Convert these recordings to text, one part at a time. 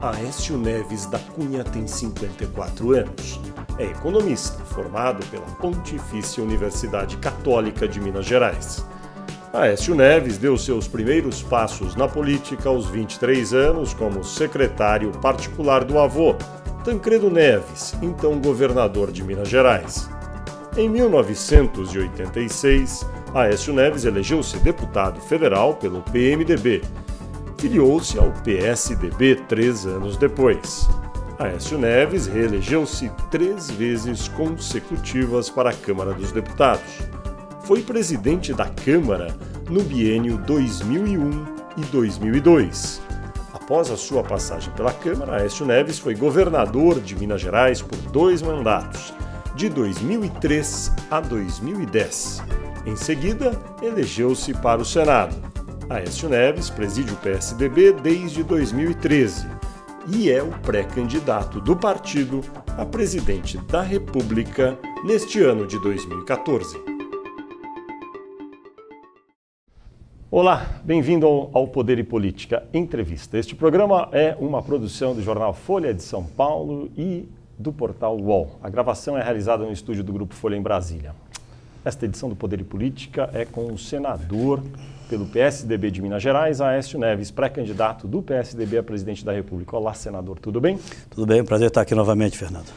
Aécio Neves da Cunha tem 54 anos. É economista, formado pela Pontifícia Universidade Católica de Minas Gerais. Aécio Neves deu seus primeiros passos na política aos 23 anos como secretário particular do avô, Tancredo Neves, então governador de Minas Gerais. Em 1986, Aécio Neves elegeu-se deputado federal pelo PMDB filiou-se ao PSDB três anos depois. Aécio Neves reelegeu-se três vezes consecutivas para a Câmara dos Deputados. Foi presidente da Câmara no biênio 2001 e 2002. Após a sua passagem pela Câmara, Aécio Neves foi governador de Minas Gerais por dois mandatos, de 2003 a 2010. Em seguida, elegeu-se para o Senado. Aécio Neves preside o PSDB desde 2013 e é o pré-candidato do partido a presidente da República neste ano de 2014. Olá, bem-vindo ao Poder e Política Entrevista. Este programa é uma produção do jornal Folha de São Paulo e do portal UOL. A gravação é realizada no estúdio do Grupo Folha em Brasília. Esta edição do Poder e Política é com o senador pelo PSDB de Minas Gerais, Aécio Neves, pré-candidato do PSDB a presidente da República. Olá, senador, tudo bem? Tudo bem, prazer estar aqui novamente, Fernando.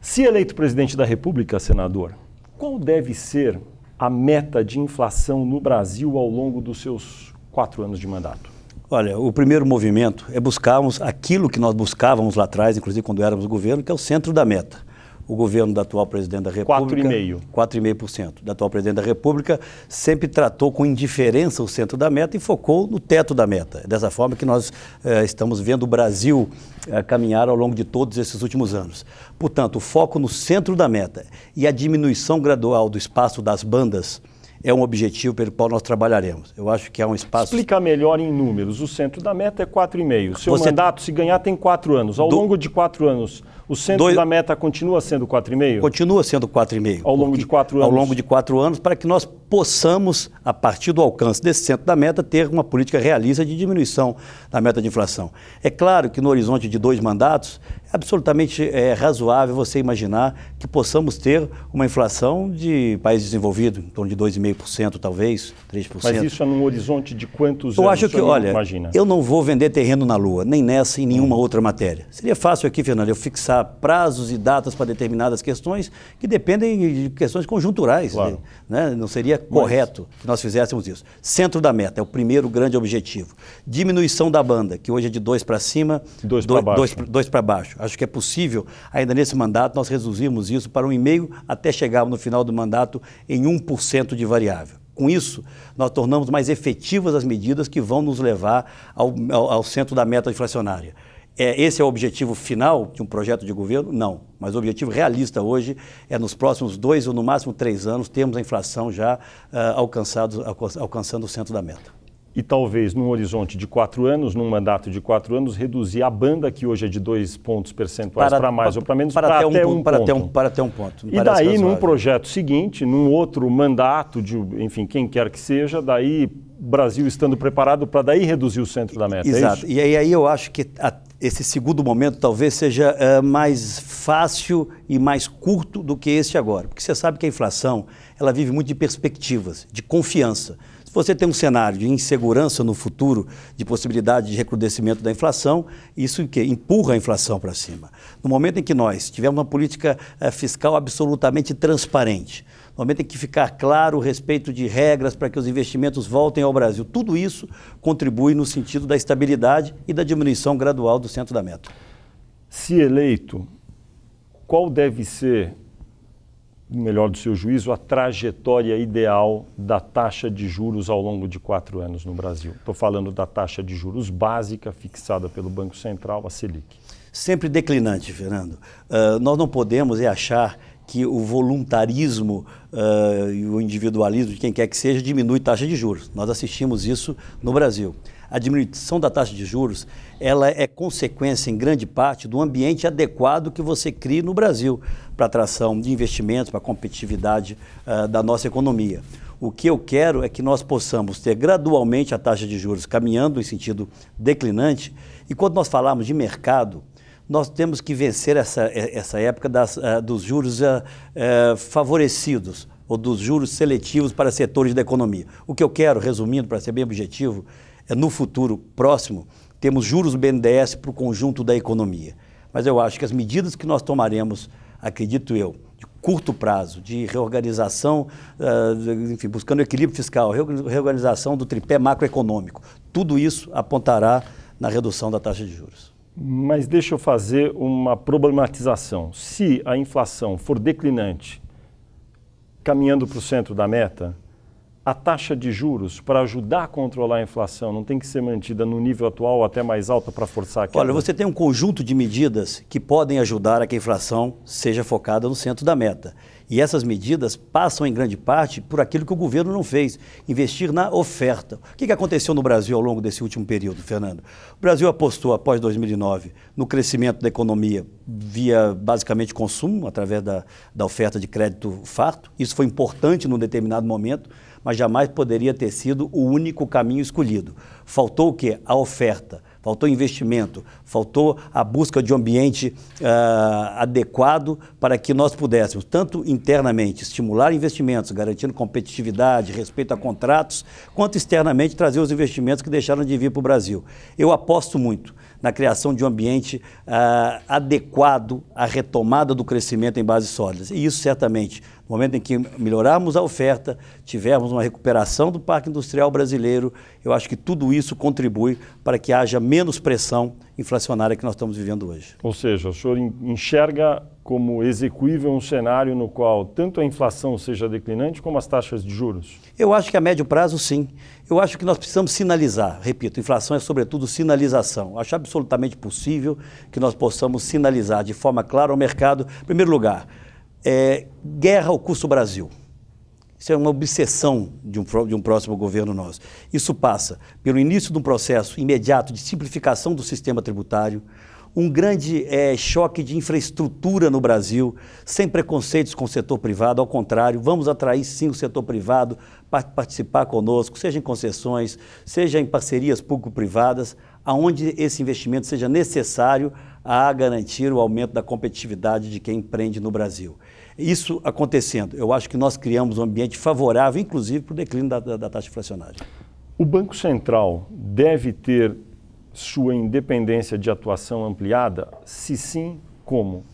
Se eleito presidente da República, senador, qual deve ser a meta de inflação no Brasil ao longo dos seus quatro anos de mandato? Olha, o primeiro movimento é buscarmos aquilo que nós buscávamos lá atrás, inclusive quando éramos governo, que é o centro da meta o governo da atual presidente da República. 4,5%. 4,5% da atual presidente da República sempre tratou com indiferença o centro da meta e focou no teto da meta. É dessa forma que nós eh, estamos vendo o Brasil eh, caminhar ao longo de todos esses últimos anos. Portanto, o foco no centro da meta e a diminuição gradual do espaço das bandas é um objetivo pelo qual nós trabalharemos. Eu acho que há um espaço. Explica melhor em números. O centro da meta é 4,5. Seu Você... mandato, se ganhar, tem 4 anos. Ao do... longo de 4 anos, o centro da meta continua sendo 4,5? Continua sendo 4,5. Ao longo de quatro anos? Ao longo de quatro anos, para que nós possamos, a partir do alcance desse centro da meta, ter uma política realista de diminuição da meta de inflação. É claro que no horizonte de dois mandatos, é absolutamente é, razoável você imaginar que possamos ter uma inflação de país desenvolvido, em torno de 2,5%, talvez, 3%. Mas isso é num horizonte de quantos eu anos? Eu acho que, olha, imagina? eu não vou vender terreno na Lua, nem nessa e nenhuma hum. outra matéria. Seria fácil aqui, Fernando, eu fixar fixar prazos e datas para determinadas questões que dependem de questões conjunturais. Claro. Né? né? Não seria Mas... correto que nós fizéssemos isso. Centro da meta é o primeiro grande objetivo. Diminuição da banda, que hoje é de dois para cima, dois para baixo. Dois, dois baixo. Acho que é possível, ainda nesse mandato, nós reduzirmos isso para um e meio até chegarmos no final do mandato em 1% de variável. Com isso, nós tornamos mais efetivas as medidas que vão nos levar ao, ao, ao centro da meta inflacionária. É, esse é o objetivo final de um projeto de governo? Não. Mas o objetivo realista hoje é, nos próximos dois ou no máximo três anos, termos a inflação já uh, ah, alcançado, alcançando o centro da meta e talvez num horizonte de quatro anos, num mandato de quatro anos, reduzir a banda que hoje é de dois pontos percentuais para, para mais ou para menos, para, para até um, um para ponto. Até um, para até um ponto. E daí, num projeto seguinte, num outro mandato, de, enfim, quem quer que seja, daí Brasil estando preparado para daí reduzir o centro da meta. É Exato. É e aí eu acho que a esse segundo momento talvez seja uh, mais fácil e mais curto do que este agora, porque você sabe que a inflação ela vive muito de perspectivas, de confiança. Se você tem um cenário de insegurança no futuro, de possibilidade de recrudescimento da inflação, isso que empurra a inflação para cima. No momento em que nós tivermos uma política uh, fiscal absolutamente transparente, momento tem que ficar claro o respeito de regras para que os investimentos voltem ao Brasil. Tudo isso contribui no sentido da estabilidade e da diminuição gradual do centro da meta. Se eleito, qual deve ser, melhor do seu juízo, a trajetória ideal da taxa de juros ao longo de quatro anos no Brasil? Estou falando da taxa de juros básica fixada pelo Banco Central, a Selic. Sempre declinante, Fernando. Uh, nós não podemos é achar que o voluntarismo uh, e o individualismo de quem quer que seja diminui taxa de juros. Nós assistimos isso no Brasil. A diminuição da taxa de juros ela é consequência, em grande parte, do ambiente adequado que você cria no Brasil para atração de investimentos, para a competitividade uh, da nossa economia. O que eu quero é que nós possamos ter gradualmente a taxa de juros caminhando em sentido declinante. E quando nós falarmos de mercado, nós temos que vencer essa, essa época das, eh, dos juros eh, eh, favorecidos ou dos juros seletivos para setores da economia. O que eu quero, resumindo, para ser bem objetivo, é no futuro próximo, temos juros BNDES para o conjunto da economia. Mas eu acho que as medidas que nós tomaremos, acredito eu, de curto prazo, de reorganização, enfim, buscando equilíbrio fiscal, reorganização do tripé macroeconômico, tudo isso apontará na redução da taxa de juros. Mas deixa eu fazer uma problematização. Se a inflação for declinante, caminhando para o centro da meta, a taxa de juros para ajudar a controlar a inflação não tem que ser mantida no nível atual ou até mais alta para forçar a queda? Olha, você tem um conjunto de medidas que podem ajudar a que a inflação seja focada no centro da meta. E essas medidas passam, em grande parte, por aquilo que o governo não fez, investir na oferta. O que aconteceu no Brasil ao longo desse último período, Fernando? O Brasil apostou, após 2009, no crescimento da economia via, basicamente, consumo, através da, da oferta de crédito farto. Isso foi importante num determinado momento, mas jamais poderia ter sido o único caminho escolhido. Faltou o quê? A oferta faltou investimento, faltou a busca de um ambiente uh, adequado para que nós pudéssemos, tanto internamente, estimular investimentos, garantindo competitividade, respeito a contratos, quanto externamente trazer os investimentos que deixaram de vir para o Brasil. Eu aposto muito na criação de um ambiente ah, adequado à retomada do crescimento em bases sólidas. E isso certamente, no momento em que melhorarmos a oferta, tivermos uma recuperação do parque industrial brasileiro, eu acho que tudo isso contribui para que haja menos pressão inflacionária que nós estamos vivendo hoje. Ou seja, o senhor enxerga como execuível um cenário no qual tanto a inflação seja declinante como as taxas de juros? Eu acho que a médio prazo, sim. Eu acho que nós precisamos sinalizar. Repito, inflação é sobretudo sinalização. Acho absolutamente possível que nós possamos sinalizar de forma clara ao mercado. Em primeiro lugar, é, guerra ao custo Brasil. Isso é uma obsessão de um, de um, próximo governo nosso. Isso passa pelo início de um processo imediato de simplificação do sistema tributário, um grande é, choque de infraestrutura no Brasil, sem preconceitos com o setor privado, ao contrário, vamos atrair sim o setor privado para participar conosco, seja em concessões, seja em parcerias público-privadas, aonde esse investimento seja necessário a garantir o aumento da competitividade de quem empreende no Brasil. Isso acontecendo, eu acho que nós criamos um ambiente favorável, inclusive, para o declínio da, da, da taxa inflacionária O Banco Central deve ter sua independência de atuação ampliada? Se sim, como?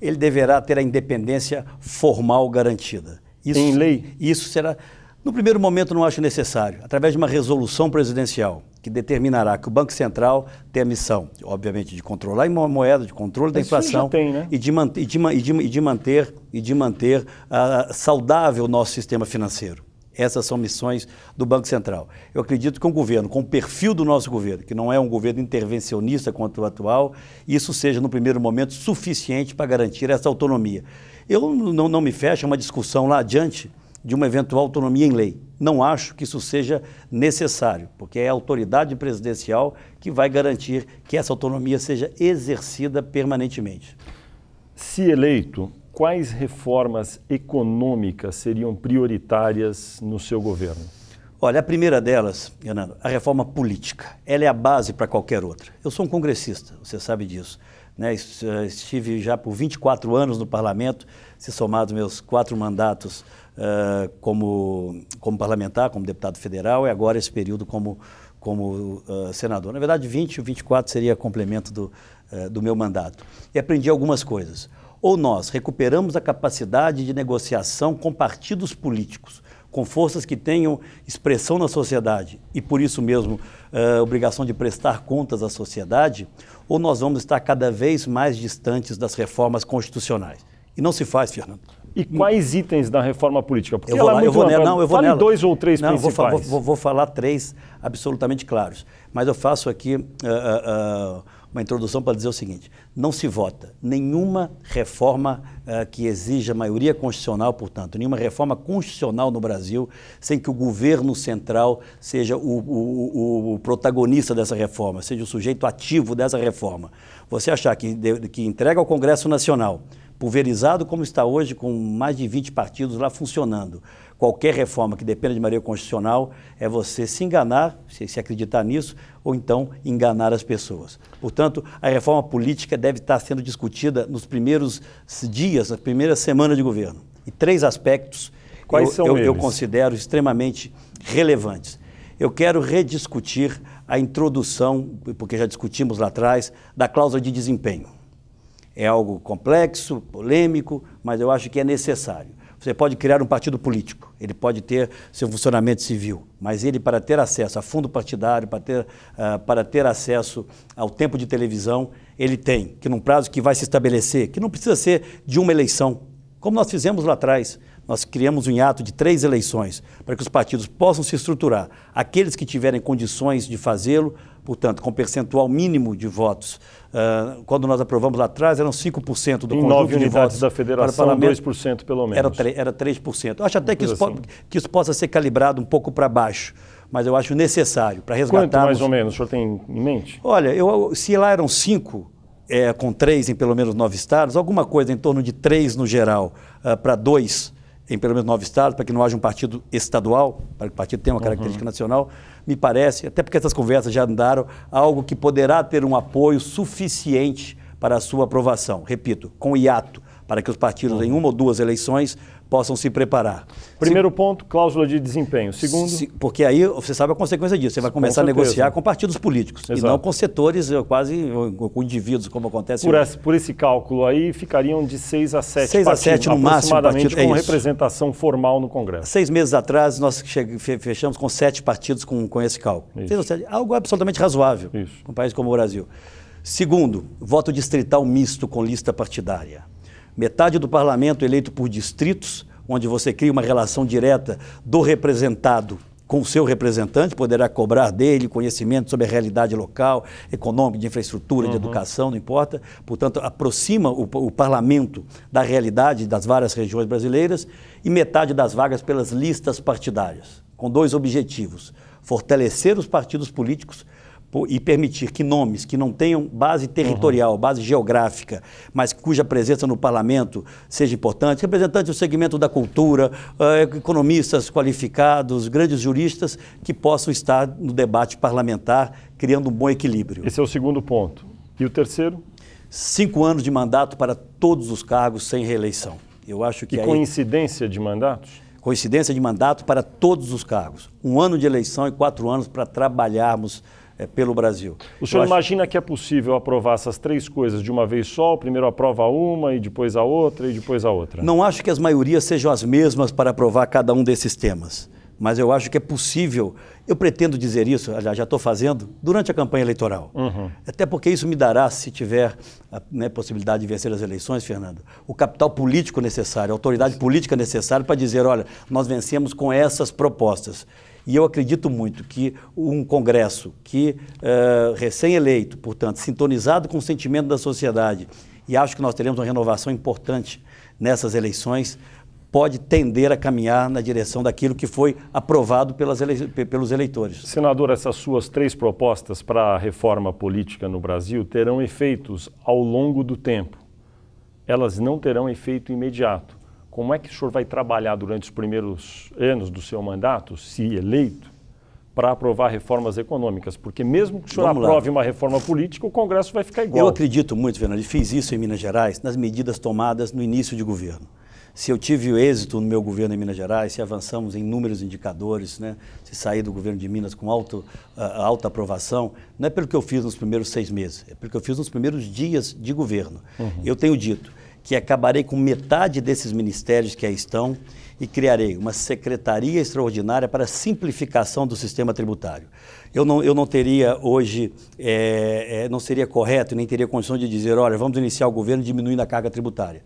Ele deverá ter a independência formal garantida. Isso, em lei? Isso será. No primeiro momento, não acho necessário, através de uma resolução presidencial que determinará que o Banco Central tem a missão, obviamente, de controlar a moeda, de controle da inflação né? e, de e, de, e, de, e de manter, e de manter uh, saudável o nosso sistema financeiro. Essas são missões do Banco Central. Eu acredito que um governo com o perfil do nosso governo, que não é um governo intervencionista quanto o atual, isso seja, no primeiro momento, suficiente para garantir essa autonomia. Eu não, não me fecho a uma discussão lá adiante de uma eventual autonomia em lei. Não acho que isso seja necessário, porque é a autoridade presidencial que vai garantir que essa autonomia seja exercida permanentemente. Se eleito, quais reformas econômicas seriam prioritárias no seu governo? Olha, a primeira delas, Fernando, a reforma política. Ela é a base para qualquer outra. Eu sou um congressista, você sabe disso. Né? Eh, estive já por 24 anos no parlamento, se somados meus quatro mandatos uh, como, como parlamentar, como deputado federal, e agora esse período como, como uh, senador. Na verdade, 20 ou 24 seria complemento do, uh, do meu mandato. E aprendi algumas coisas. Ou nós recuperamos a capacidade de negociação com partidos políticos, com forças que tenham expressão na sociedade e, por isso mesmo, uh, obrigação de prestar contas à sociedade, ou nós vamos estar cada vez mais distantes das reformas constitucionais. E não se faz, Fernando. E quais itens da reforma política? Porque eu vou, lá, eu vou nela, não, eu vou Fale nela. dois ou três não, principais. Vou, vou, vou, falar três absolutamente claros. Mas eu faço aqui uh, uma introdução para dizer o seguinte: não se vota nenhuma reforma uh, que exija maioria constitucional, portanto, nenhuma reforma constitucional no Brasil, sem que o governo central seja o, o, o protagonista dessa reforma, seja o sujeito ativo dessa reforma. Você achar que, que entrega ao Congresso Nacional, pulverizado como está hoje, com mais de 20 partidos lá funcionando, qualquer reforma que dependa de maioria constitucional é você se enganar, se, se acreditar nisso, ou então enganar as pessoas. Portanto, a reforma política deve estar sendo discutida nos primeiros dias, na primeira semana de governo. E três aspectos Quais eu, são eu, eles? eu considero extremamente relevantes. Eu quero rediscutir a introdução, porque já discutimos lá atrás, da cláusula de desempenho. É algo complexo, polêmico, mas eu acho que é necessário você pode criar um partido político, ele pode ter seu funcionamento civil, mas ele, para ter acesso a fundo partidário, para ter, uh, para ter acesso ao tempo de televisão, ele tem, que num prazo que vai se estabelecer, que não precisa ser de uma eleição, como nós fizemos lá atrás. Nós criamos um hiato de três eleições para que os partidos possam se estruturar. Aqueles que tiverem condições de fazê-lo, portanto, com percentual mínimo de votos. Uh, quando nós aprovamos lá atrás, eram 5% do em conjunto de votos da federação, para 2% pelo menos. Era, era 3%. acho até que isso, assim. que isso possa ser calibrado um pouco para baixo mas eu acho necessário para resgatar Quanto mais ou menos o senhor tem em mente? Olha, eu, se lá eram cinco, é, com três em pelo menos nove estados, alguma coisa em torno de três no geral uh, para dois em pelo menos nove estados, para que não haja um partido estadual, para que o partido tenha uma uhum. característica uhum. nacional, me parece, até porque essas conversas já andaram, algo que poderá ter um apoio suficiente para a sua aprovação. Repito, com hiato, para que os partidos, uhum. em uma ou duas eleições, possam se preparar. Primeiro se... ponto, cláusula de desempenho. Segundo. Se... porque aí você sabe a consequência disso. Você vai começar com a negociar com partidos políticos Exato. e não com setores, eh, quase eh, com indivíduos, como acontece por Esse, por esse cálculo aí, ficariam de 6 a 7 6 partidos, a 7 no máximo. Partido, é com representação formal no Congresso. Seis meses atrás, nós fechamos com sete partidos com, com esse cálculo. Seis algo absolutamente razoável. Isso. Um país como o Brasil. Segundo, voto distrital misto com lista partidária. Metade do parlamento eleito por distritos, onde você cria uma relação direta do representado com o seu representante, poderá cobrar dele conhecimento sobre a realidade local, econômica, de infraestrutura, uhum. de educação, não importa. Portanto, aproxima o, o, parlamento da realidade das várias regiões brasileiras e metade das vagas pelas listas partidárias, com dois objetivos: fortalecer os partidos políticos e permitir que nomes que não tenham base territorial, uhum. base geográfica, mas cuja presença no parlamento seja importante, representantes do segmento da cultura, eh, economistas qualificados, grandes juristas que possam estar no debate parlamentar, criando um bom equilíbrio. Esse é o segundo ponto. E o terceiro? Cinco anos de mandato para todos os cargos sem reeleição. Eu acho que e aí... coincidência de mandatos? Coincidência de mandato para todos os cargos. Um ano de eleição e quatro anos para trabalharmos é, pelo Brasil. O senhor imagina que é possível aprovar essas três coisas de uma vez só? Primeiro aprova uma e depois a outra e depois a outra? Não acho que as maiorias sejam as mesmas para aprovar cada um desses temas. Mas eu acho que é possível, eu pretendo dizer isso, aliás, já estou fazendo, durante a campanha eleitoral. Uhum. Até porque isso me dará, se tiver a né, possibilidade de vencer as eleições, Fernando, o capital político necessário, a autoridade política necessária para dizer: olha, nós vencemos com essas propostas. E eu acredito muito que um Congresso que, uh, recém-eleito, portanto, sintonizado com o sentimento da sociedade, e acho que nós teremos uma renovação importante nessas eleições, pode tender a caminhar na direção daquilo que foi aprovado ele... pelos eleitores. Senador, essas suas três propostas para a reforma política no Brasil terão efeitos ao longo do tempo. Elas não terão efeito imediato como é que o senhor vai trabalhar durante os primeiros anos do seu mandato, se eleito, para aprovar reformas econômicas? Porque mesmo que o senhor Vamos aprove lá. uma reforma política, o Congresso vai ficar igual. Eu acredito muito, Fernando, e fiz isso em Minas Gerais, nas medidas tomadas no início de governo. Se eu tive o êxito no meu governo em Minas Gerais, se avançamos em inúmeros indicadores, né? se saí do governo de Minas com alto, uh, alta aprovação, não é pelo que eu fiz nos primeiros seis meses, é pelo que eu fiz nos primeiros dias de governo. Uhum. Eu tenho dito, que acabarei com metade desses ministérios que aí estão e criarei uma secretaria extraordinária para simplificação do sistema tributário. Eu não, eu não teria hoje, é, é, não seria correto, nem teria condição de dizer, olha, vamos iniciar o governo diminuindo a carga tributária.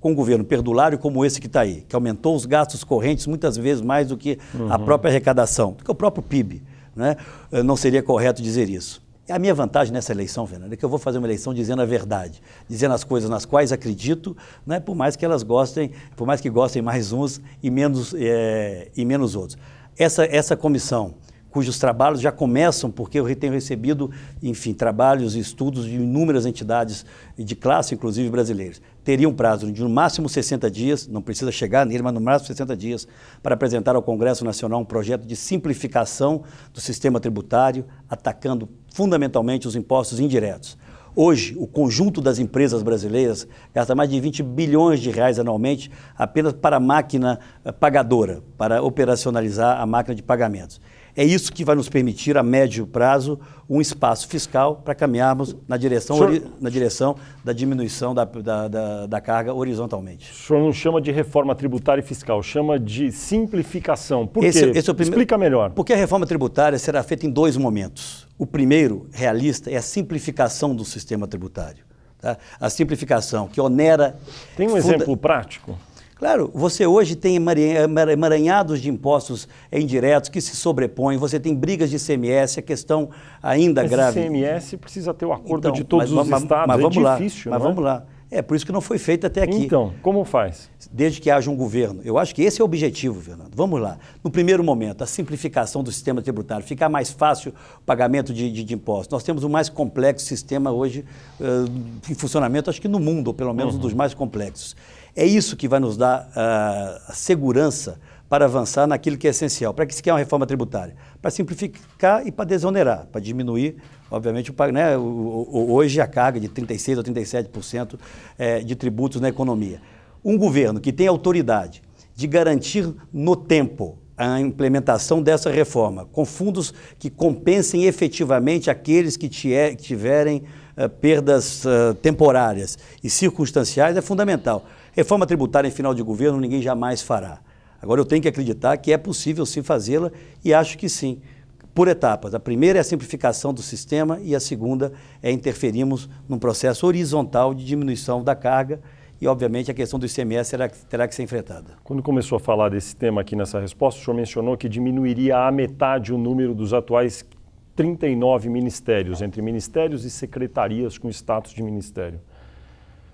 Com um governo perdulário como esse que está aí, que aumentou os gastos correntes muitas vezes mais do que uhum. a própria arrecadação, do que o próprio PIB. Né? Não seria correto dizer isso. É a minha vantagem nessa eleição, Fernando, é que eu vou fazer uma eleição dizendo a verdade, dizendo as coisas nas quais acredito, né, por mais que elas gostem, por mais que gostem mais uns e menos, é, e menos outros. Essa, essa comissão cujos trabalhos já começam, porque eu tenho recebido, enfim, trabalhos e estudos de inúmeras entidades de classe, inclusive brasileiras. Teria um prazo de no máximo 60 dias, não precisa chegar nele, mas no máximo 60 dias, para apresentar ao Congresso Nacional um projeto de simplificação do sistema tributário, atacando fundamentalmente os impostos indiretos. Hoje, o conjunto das empresas brasileiras gasta mais de 20 bilhões de reais anualmente apenas para a máquina eh, pagadora, para operacionalizar a máquina de pagamentos. É isso que vai nos permitir, a médio prazo, um espaço fiscal para caminharmos na direção, senhor... na direção da diminuição da, da, da, da, carga horizontalmente. O senhor não chama de reforma tributária e fiscal, chama de simplificação. Por esse, quê? É esse é prime... Explica melhor. Porque a reforma tributária será feita em dois momentos. O primeiro, realista, é a simplificação do sistema tributário. Tá? A simplificação que onera... Tem um funda... exemplo prático? Claro, você hoje tem emaranhados de impostos indiretos que se sobrepõem, você tem brigas de CMS, a questão ainda grave. grave. CMS precisa ter o acordo então, de todos mas, os mas, estados, mas é difícil, lá, Mas é? vamos lá. É, por isso que não foi feito até aqui. Então, como faz? Desde que haja um governo. Eu acho que esse é o objetivo, Fernando. Vamos lá. No primeiro momento, a simplificação do sistema tributário, ficar mais fácil o pagamento de, de, de impostos. Nós temos o mais complexo sistema hoje uh, em funcionamento, acho que no mundo, ou pelo menos uhum. um dos uhum. mais complexos. É isso que vai nos dar uh, a segurança para avançar naquilo que é essencial. Para que se quer é uma reforma tributária? Para simplificar e para desonerar, para diminuir, obviamente, o, né, o, o, hoje a carga de 36% ou 37% é, eh, de tributos na economia. Um governo que tem autoridade de garantir no tempo a implementação dessa reforma, com fundos que compensem efetivamente aqueles que tiverem eh, perdas eh, temporárias e circunstanciais, é fundamental. Reforma tributária em final de governo ninguém jamais fará. Agora eu tenho que acreditar que é possível sim fazê-la e acho que sim, por etapas. A primeira é a simplificação do sistema e a segunda é interferirmos num processo horizontal de diminuição da carga e, obviamente, a questão do ICMS terá, terá que ser enfrentada. Quando começou a falar desse tema aqui nessa resposta, o senhor mencionou que diminuiria a metade o número dos atuais 39 ministérios, entre ministérios e secretarias com status de ministério.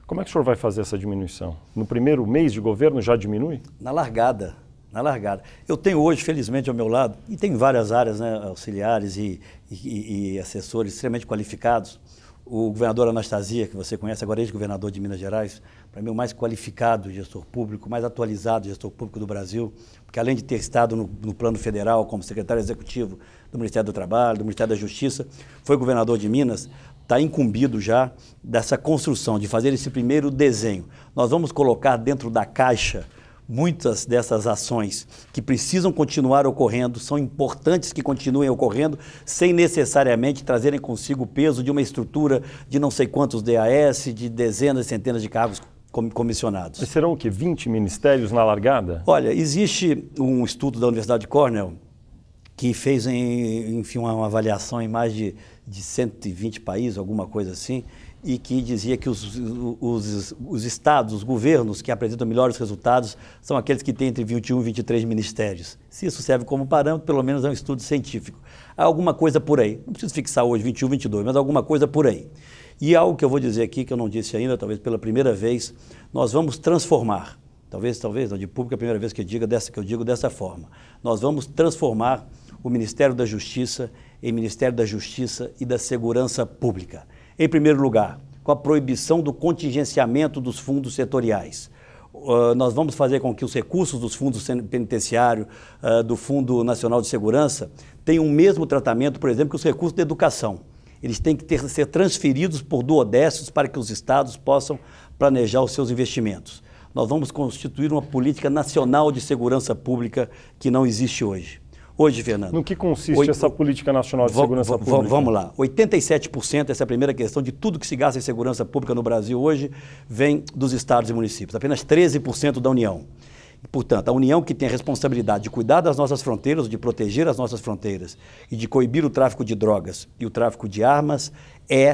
Como é que o senhor vai fazer essa diminuição? No primeiro mês de governo já diminui? Na largada, na largada. Eu tenho hoje, felizmente, ao meu lado, e tem várias áreas, né, auxiliares e, e, e assessores extremamente qualificados. O governador Anastasia, que você conhece, agora ex-governador de Minas Gerais, para mim é o mais qualificado gestor público, mais atualizado gestor público do Brasil, porque além de ter estado no, no plano federal como secretário executivo do Ministério do Trabalho, do Ministério da Justiça, foi governador de Minas, está incumbido já dessa construção, de fazer esse primeiro desenho. Nós vamos colocar dentro da caixa muitas dessas ações que precisam continuar ocorrendo, são importantes que continuem ocorrendo, sem necessariamente trazerem consigo o peso de uma estrutura de não sei quantos DAS, de dezenas, centenas de cargos comissionados. serão o quê? 20 ministérios na largada? Olha, existe um estudo da Universidade de Cornell que fez, enfim, uma avaliação em mais de de 120 países, alguma coisa assim, e que dizia que os, os, os estados, os governos que apresentam melhores resultados são aqueles que têm entre 21 e 23 ministérios. Se isso serve como parâmetro, pelo menos é um estudo científico. Há alguma coisa por aí. Não preciso fixar hoje 21, 22, mas alguma coisa por aí. E algo que eu vou dizer aqui, que eu não disse ainda, talvez pela primeira vez, nós vamos transformar. Talvez, talvez, não, de público é a primeira vez que eu, diga dessa, que eu digo dessa forma. Nós vamos transformar o Ministério da Justiça em Ministério da Justiça e da Segurança Pública. Em primeiro lugar, com a proibição do contingenciamento dos fundos setoriais. Uh, nós vamos fazer com que os recursos dos fundos penitenciários, uh, ah, do Fundo Nacional de Segurança, tenham o mesmo tratamento, por exemplo, que os recursos da educação. Eles têm que ter, ser transferidos por duodécimos para que os estados possam planejar os seus investimentos. Nós vamos constituir uma política nacional de segurança pública que não existe hoje. Hoje, Fernando. No que consiste oito, essa política nacional de segurança pública? Vamos lá. 87%, essa é a primeira questão, de tudo que se gasta em segurança pública no Brasil hoje vem dos estados e municípios, apenas 13% da União. Portanto, a União que tem a responsabilidade de cuidar das nossas fronteiras, de proteger as nossas fronteiras e de coibir o tráfico de drogas e o tráfico de armas é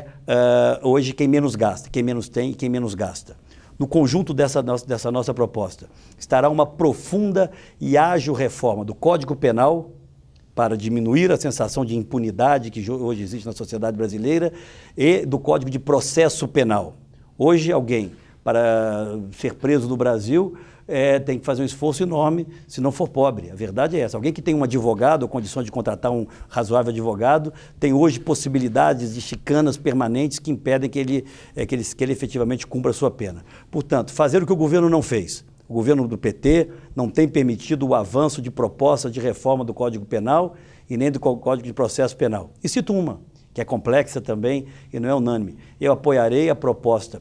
uh, hoje quem menos gasta, quem menos tem e quem menos gasta no conjunto dessa, dessa nossa proposta, estará uma profunda e ágil reforma do Código Penal para diminuir a sensação de impunidade que hoje existe na sociedade brasileira e do Código de Processo Penal. Hoje, alguém, para ser preso no Brasil, é, tem que fazer um esforço enorme se não for pobre. A verdade é essa. Alguém que tem um advogado ou condições de contratar um razoável advogado tem hoje possibilidades de chicanas permanentes que impedem que ele, é, que ele, que ele efetivamente cumpra a sua pena. Portanto, fazer o que o governo não fez. O governo do PT não tem permitido o avanço de proposta de reforma do Código Penal e nem do Código de Processo Penal. E cito uma, que é complexa também e não é unânime. Eu apoiarei a proposta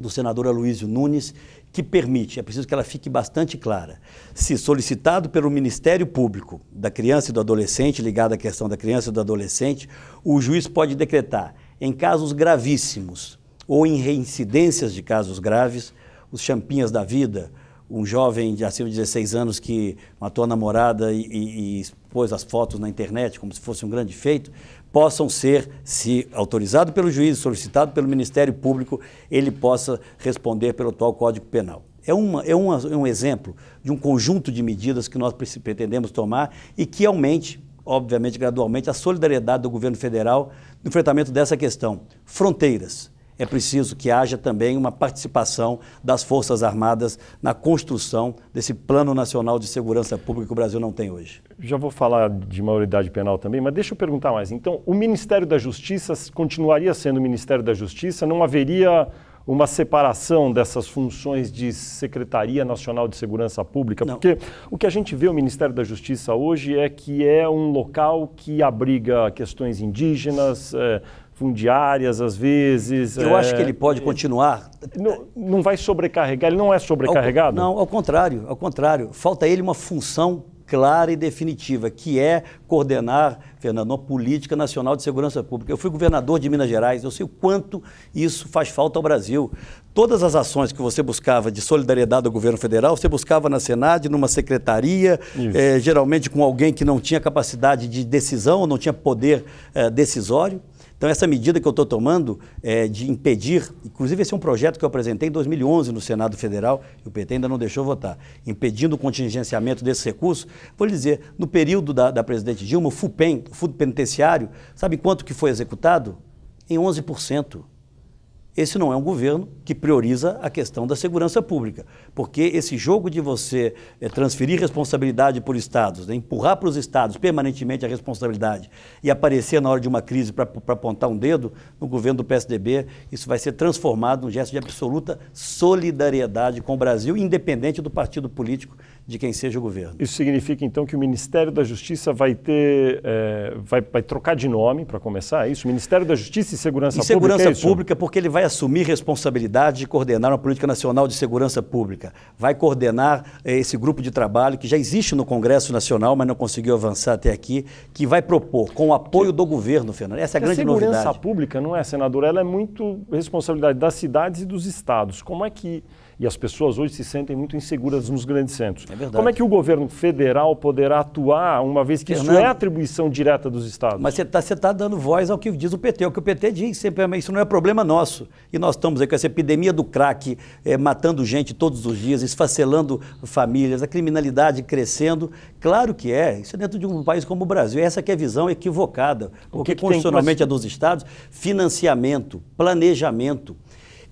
do senador Aloysio Nunes que permite, é preciso que ela fique bastante clara, se solicitado pelo Ministério Público da Criança e do Adolescente, ligado à questão da criança e do adolescente, o juiz pode decretar, em casos gravíssimos ou em reincidências de casos graves, os champinhas da vida, um jovem de acima de 16 anos que matou a namorada e, e, e expôs as fotos na internet como se fosse um grande feito, possam ser, se autorizado pelo juiz, solicitado pelo Ministério Público, ele possa responder pelo atual Código Penal. É, uma, é, uma, é um exemplo de um conjunto de medidas que nós pretendemos tomar e que aumente, obviamente, gradualmente, a solidariedade do governo federal no enfrentamento dessa questão. Fronteiras é preciso que haja também uma participação das Forças Armadas na construção desse Plano Nacional de Segurança Pública que o Brasil não tem hoje. Já vou falar de maioridade penal também, mas deixa eu perguntar mais. Então, o Ministério da Justiça continuaria sendo o Ministério da Justiça? Não haveria uma separação dessas funções de Secretaria Nacional de Segurança Pública? Não. Porque o que a gente vê o Ministério da Justiça hoje é que é um local que abriga questões indígenas, é, fundiárias às vezes. Eu é... acho que é, ele pode é, continuar. Não, não vai sobrecarregar, ele não é sobrecarregado? Ao, não, ao contrário, ao contrário. Falta ele uma função clara e definitiva, que é coordenar, Fernando, a política nacional de segurança pública. Eu fui governador de Minas Gerais, eu sei o quanto isso faz falta ao Brasil. Todas as ações que você buscava de solidariedade do governo federal, você buscava na senado, numa secretaria, eh, geralmente com alguém que não tinha capacidade de decisão, não tinha poder eh, decisório. Então, essa medida que eu estou tomando é, de impedir, inclusive esse é um projeto que eu apresentei em 2011 no Senado Federal, e o PT ainda não deixou votar, impedindo o contingenciamento desse recurso, vou lhe dizer, no período da, da presidente Dilma, o FUPEN, o Fundo Penitenciário, sabe quanto que foi executado? Em 11% esse não é um governo que prioriza a questão da segurança pública, porque esse jogo de você eh, transferir responsabilidade por estados, né, empurrar para os estados permanentemente a responsabilidade e aparecer na hora de uma crise para apontar um dedo, no governo do PSDB, isso vai ser transformado num gesto de absoluta solidariedade com o Brasil, independente do partido político de quem seja o governo. Isso significa, então, que o Ministério da Justiça vai ter. É, vai, vai, trocar de nome, para começar, é isso? Ministério da Justiça e Segurança Pública. E Segurança Pública, é Pública, porque ele vai assumir responsabilidade de coordenar uma política nacional de segurança pública. Vai coordenar é, esse grupo de trabalho que já existe no Congresso Nacional, mas não conseguiu avançar até aqui, que vai propor, com o apoio do governo, Fernando. Essa é a grande segurança novidade. Segurança pública, não é, senador? Ela é muito responsabilidade das cidades e dos estados. Como é que e as pessoas hoje se sentem muito inseguras nos grandes centros. É verdade. Como é que o governo federal poderá atuar, uma vez que Fernando, isso é atribuição direta dos estados? Mas você está tá dando voz ao que diz o PT, ao que o PT diz, sempre isso não é problema nosso. E nós estamos aí com essa epidemia do crack, é, matando gente todos os dias, esfacelando famílias, a criminalidade crescendo. Claro que é, isso é dentro de um país como o Brasil. Essa que é a visão equivocada, porque o que constitucionalmente tem... é dos estados, financiamento, planejamento.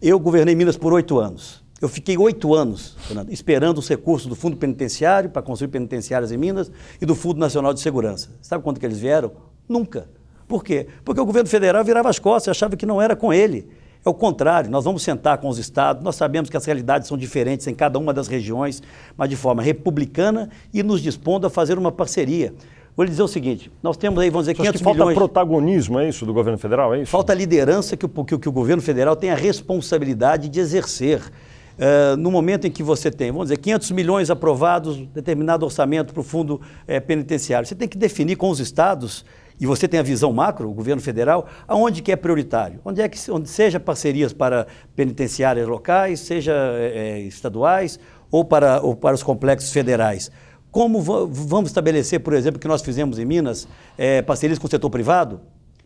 Eu governei Minas por oito anos. Eu fiquei oito anos, Fernando, esperando os recursos do Fundo Penitenciário para construir penitenciárias em Minas e do Fundo Nacional de Segurança. Sabe quando que eles vieram? Nunca. Por quê? Porque o governo federal virava as costas, e achava que não era com ele. É o contrário, nós vamos sentar com os estados, nós sabemos que as realidades são diferentes em cada uma das regiões, mas de forma republicana e nos dispondo a fazer uma parceria. Vou lhe dizer o seguinte, nós temos aí, vamos dizer, Você 500 que falta milhões... falta protagonismo, é isso, do governo federal, é isso? Falta liderança que o, que, que o governo federal tem a responsabilidade de exercer. Eh, no momento em que você tem, vamos dizer, 500 milhões aprovados, determinado orçamento para o fundo é, penitenciário, você tem que definir com os estados e você tem a visão macro, o governo federal, aonde que é prioritário, onde é que onde seja parcerias para penitenciárias locais, seja é, estaduais ou para, ou para os complexos federais. Como vamos estabelecer, por exemplo, que nós fizemos em Minas, é, parcerias com o setor privado,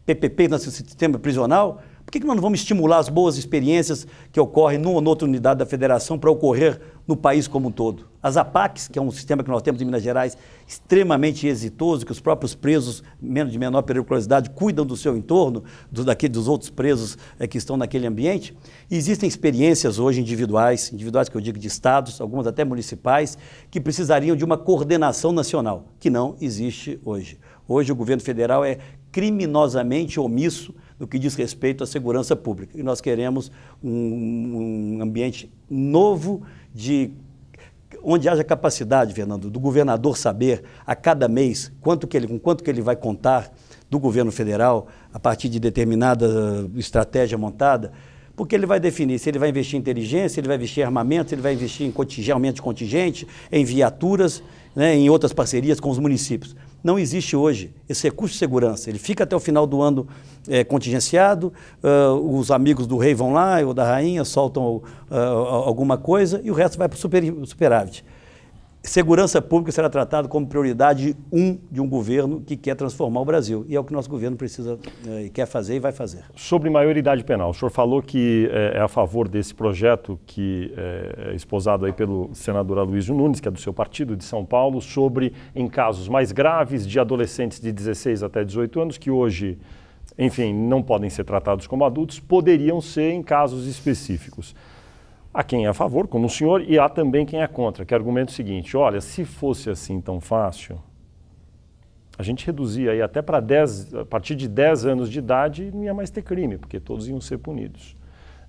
PPP no sistema prisional, por que, que nós não vamos estimular as boas experiências que ocorrem numa ou noutra unidade da federação para ocorrer no país como um todo? As APACs, que é um sistema que nós temos em Minas Gerais extremamente exitoso, que os próprios presos menos de menor periculosidade cuidam do seu entorno, do, daquele, dos outros presos é, que estão naquele ambiente. E existem experiências hoje individuais, individuais que eu digo de estados, algumas até municipais, que precisariam de uma coordenação nacional, que não existe hoje. Hoje o governo federal é criminosamente omisso no que diz respeito à segurança pública. E nós queremos um, um ambiente novo de onde haja capacidade, Fernando, do governador saber a cada mês quanto que ele, com quanto que ele vai contar do governo federal a partir de determinada estratégia montada, porque ele vai definir se ele vai investir em inteligência, se ele vai investir em armamento, se ele vai investir em contingente, aumento de contingente, em viaturas, né, em outras parcerias com os municípios não existe hoje esse recurso de segurança. Ele fica até o final do ano é, contingenciado, uh, os amigos do rei vão lá ou da rainha, soltam uh, alguma coisa e o resto vai para o super, superávit segurança pública será tratada como prioridade um de um governo que quer transformar o Brasil. E é o que nosso governo precisa eh, e quer fazer e vai fazer. Sobre maioridade penal, o senhor falou que eh, é, a favor desse projeto que eh, é esposado aí pelo senador Aloysio Nunes, que é do seu partido de São Paulo, sobre em casos mais graves de adolescentes de 16 até 18 anos que hoje enfim, não podem ser tratados como adultos, poderiam ser em casos específicos. Há quem é a favor, como o senhor, e há também quem é contra, que argumenta é o seguinte: olha, se fosse assim tão fácil, a gente reduzia aí até para 10, a partir de 10 anos de idade não ia mais ter crime, porque todos iam ser punidos.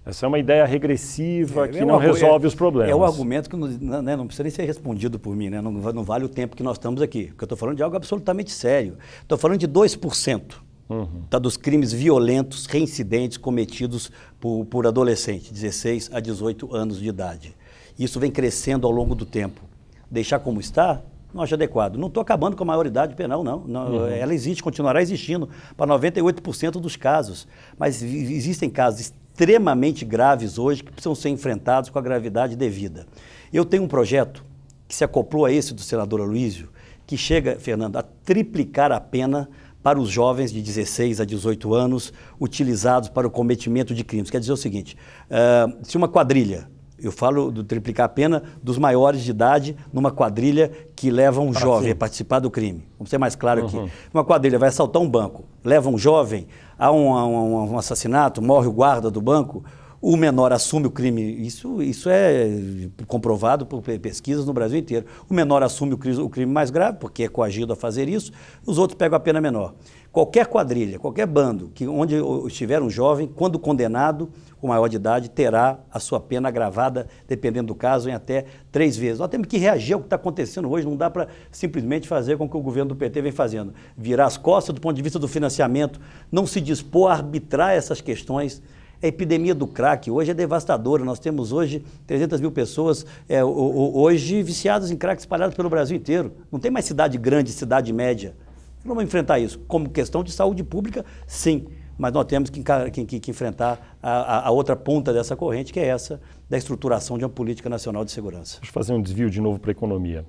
Essa é uma ideia regressiva é, que é não é resolve é, os problemas. É o argumento que não, né, né, não precisa nem ser respondido por mim, né? não, não vale o tempo que nós estamos aqui. Porque eu estou falando de algo absolutamente sério. Estou falando de 2% uhum. tá, dos crimes violentos, reincidentes cometidos por, por adolescente, 16 a 18 anos de idade. Isso vem crescendo ao longo do tempo. Deixar como está, não acho adequado. Não estou acabando com a maioridade penal, não. não uhum. Ela existe, continuará existindo para 98% dos casos. Mas existem casos extremamente graves hoje que precisam ser enfrentados com a gravidade devida. Eu tenho um projeto que se acoplou a esse do senador Aloysio, que chega, Fernando, a triplicar a pena para os jovens de 16 a 18 anos utilizados para o cometimento de crimes. Quer dizer o seguinte: uh, se uma quadrilha, eu falo do triplicar a pena dos maiores de idade numa quadrilha que leva um ah, jovem sim. a participar do crime. Vamos ser mais claro uhum. aqui. Uma quadrilha vai assaltar um banco, leva um jovem um, um, a um assassinato, morre o guarda do banco o menor assume o crime, isso, isso é comprovado por pesquisas no Brasil inteiro. O menor assume o crime, o crime mais grave, porque é coagido a fazer isso, os outros pegam a pena menor. Qualquer quadrilha, qualquer bando, que onde estiver um jovem, quando condenado, o maior de idade, terá a sua pena agravada, dependendo do caso, em até três vezes. Nós temos que reagir ao que está acontecendo hoje, não dá para simplesmente fazer com que o governo do PT vem fazendo. Virar as costas do ponto de vista do financiamento, não se dispor a arbitrar essas questões é a epidemia do crack hoje é devastadora. Nós temos hoje 300 mil pessoas é, hoje viciadas em crack espalhadas pelo Brasil inteiro. Não tem mais cidade grande, cidade média. Não vamos enfrentar isso. Como questão de saúde pública, sim. Mas nós temos que, que, que enfrentar a, a, outra ponta dessa corrente, que é essa da estruturação de uma política nacional de segurança. Deixa eu fazer um desvio de novo para a economia.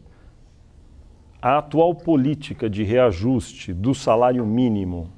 A atual política de reajuste do salário mínimo,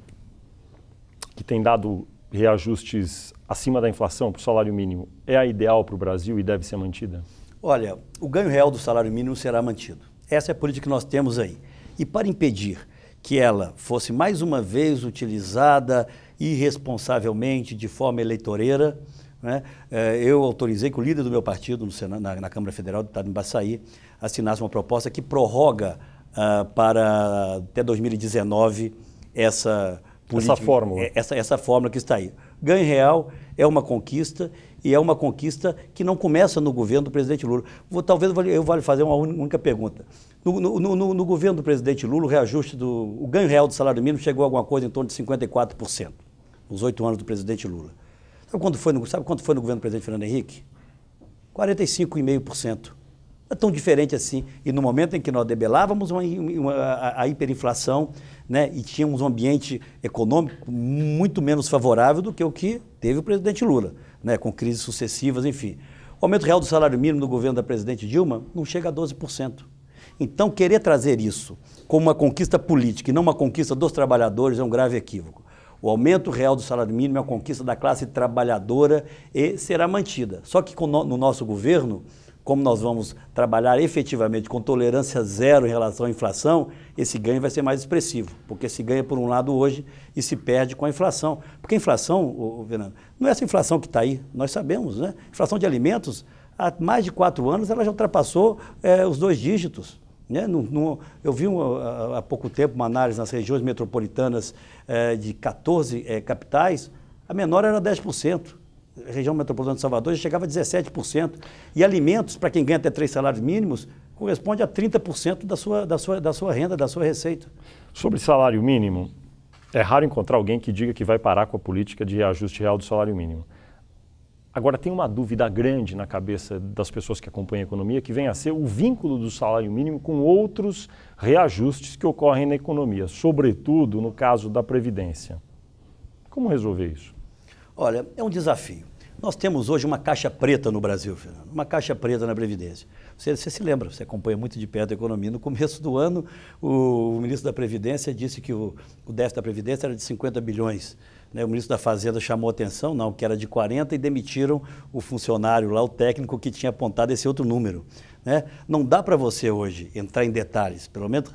que tem dado reajustes acima da inflação para o salário mínimo é a ideal para o Brasil e deve ser mantida? Olha, o ganho real do salário mínimo será mantido. Essa é a política que nós temos aí. E para impedir que ela fosse mais uma vez utilizada irresponsavelmente, de forma eleitoreira, né? Eh, eu autorizei que o líder do meu partido Senado, na, na, Câmara Federal, o deputado Embaçaí, assinasse uma proposta que prorroga uh, para até 2019 essa política, essa fórmula. Eh, essa, essa fórmula que está aí. Ganho real é uma conquista e é uma conquista que não começa no governo do presidente Lula. Vou, talvez eu vá lhe fazer uma única pergunta. No, no, no, no, governo do presidente Lula, o reajuste do. O ganho real do salário mínimo chegou a alguma coisa em torno de 54%, nos oito anos do presidente Lula. Sabe quando foi no, sabe quanto foi no governo do presidente Fernando Henrique? 45,5% é tão diferente assim. E no momento em que nós debelávamos uma, uma, a, a, hiperinflação né, e tínhamos um ambiente econômico muito menos favorável do que o que teve o presidente Lula, né, com crises sucessivas, enfim. O aumento real do salário mínimo no governo da presidente Dilma não chega a 12%. Então, querer trazer isso como uma conquista política e não uma conquista dos trabalhadores é um grave equívoco. O aumento real do salário mínimo é uma conquista da classe trabalhadora e será mantida. Só que no nosso governo, como nós vamos trabalhar efetivamente com tolerância zero em relação à inflação, esse ganho vai ser mais expressivo, porque se ganha por um lado hoje e se perde com a inflação. Porque a inflação, o Fernando, não é essa inflação que está aí, nós sabemos, né? Inflação de alimentos, há mais de quatro anos, ela já ultrapassou é, os dois dígitos. Né? eu vi um, há, há pouco tempo uma análise nas regiões metropolitanas é, de 14 é, capitais, a menor era 10% região metropolitana de Salvador já chegava a 17%. E alimentos, para quem ganha até três salários mínimos, corresponde a 30% da sua, da, sua, da sua renda, da sua receita. Sobre salário mínimo, é raro encontrar alguém que diga que vai parar com a política de reajuste real do salário mínimo. Agora, tem uma dúvida grande na cabeça das pessoas que acompanham a economia, que vem a ser o vínculo do salário mínimo com outros reajustes que ocorrem na economia, sobretudo no caso da Previdência. Como resolver isso? Olha, é um desafio. Nós temos hoje uma caixa preta no Brasil, Fernando, uma caixa preta na Previdência. Você, você, se lembra, você acompanha muito de perto a economia. No começo do ano, o, o ministro da Previdência disse que o, o déficit da Previdência era de 50 bilhões. Né? O ministro da Fazenda chamou atenção, não, que era de 40 e demitiram o funcionário lá, o técnico que tinha apontado esse outro número. Né? Não dá para você hoje entrar em detalhes, pelo menos,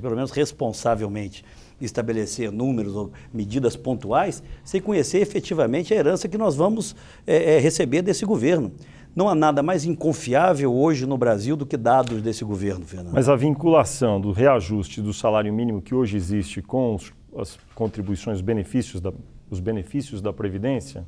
pelo menos responsavelmente estabelecer números ou medidas pontuais sem conhecer efetivamente a herança que nós vamos é, receber desse governo. Não há nada mais inconfiável hoje no Brasil do que dados desse governo, Fernando. Mas a vinculação do reajuste do salário mínimo que hoje existe com os, as contribuições, benefícios da, os benefícios da Previdência,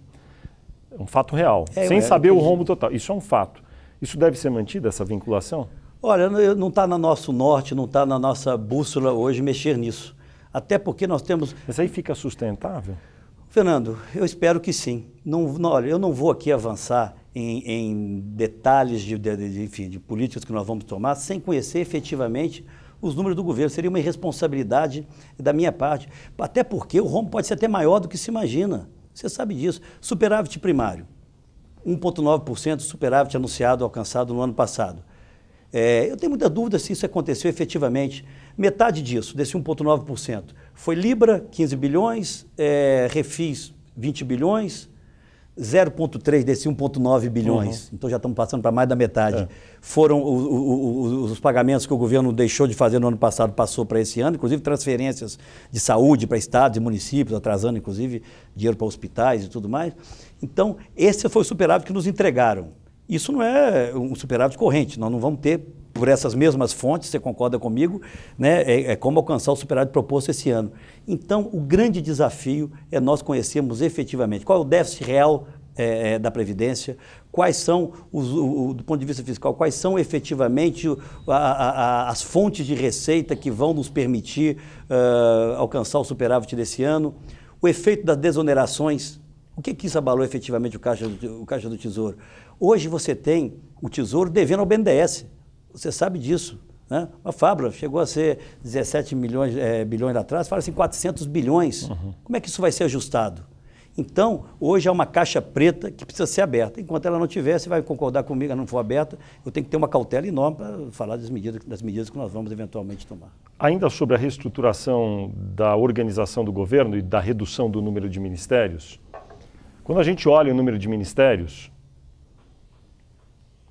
é um fato real, é, sem é, saber o é. rombo total. Isso é um fato. Isso deve ser mantida, essa vinculação? Olha, não está no nosso norte, não está na nossa bússola hoje mexer nisso até porque nós temos. Mas aí fica sustentável? Fernando, eu espero que sim. Não, não, olha, eu não vou aqui avançar em, em detalhes de, de, de, enfim, de políticas que nós vamos tomar sem conhecer efetivamente os números do governo. Seria uma irresponsabilidade da minha parte, até porque o rombo pode ser até maior do que se imagina. Você sabe disso. Superávit primário, 1,9% superávit anunciado, alcançado no ano passado. É, eu tenho muita dúvida se isso aconteceu efetivamente. Metade disso, desse 1,9%, foi Libra, 15 bilhões, é, Refis, 20 bilhões, 0,3 desse 1,9 bilhões, uhum. então já estamos passando para mais da metade, é. foram o, o, o, os pagamentos que o governo deixou de fazer no ano passado, passou para esse ano, inclusive transferências de saúde para estados e municípios, atrasando inclusive dinheiro para hospitais e tudo mais. Então, esse foi o superávit que nos entregaram. Isso não é um superávit corrente, nós não vamos ter por essas mesmas fontes, você concorda comigo, né? É, é, como alcançar o superávit proposto esse ano. Então, o grande desafio é nós conhecermos efetivamente qual é o déficit real é, é da Previdência, quais são, os, o, do ponto de vista fiscal, quais são efetivamente a, a, a, as fontes de receita que vão nos permitir uh, alcançar o superávit desse ano, o efeito das desonerações, o que, é que isso abalou efetivamente o caixa, do, o caixa do Tesouro? Hoje você tem o Tesouro devendo ao BNDES. Você sabe disso. Né? A Fábula chegou a ser 17 milhões, é, bilhões lá atrás, fala-se em 400 bilhões. Uhum. Como é que isso vai ser ajustado? Então, hoje é uma caixa preta que precisa ser aberta. Enquanto ela não tiver, você vai concordar comigo, ela não for aberta, eu tenho que ter uma cautela enorme para falar das medidas, das medidas que nós vamos eventualmente tomar. Ainda sobre a reestruturação da organização do governo e da redução do número de ministérios, quando a gente olha o número de ministérios,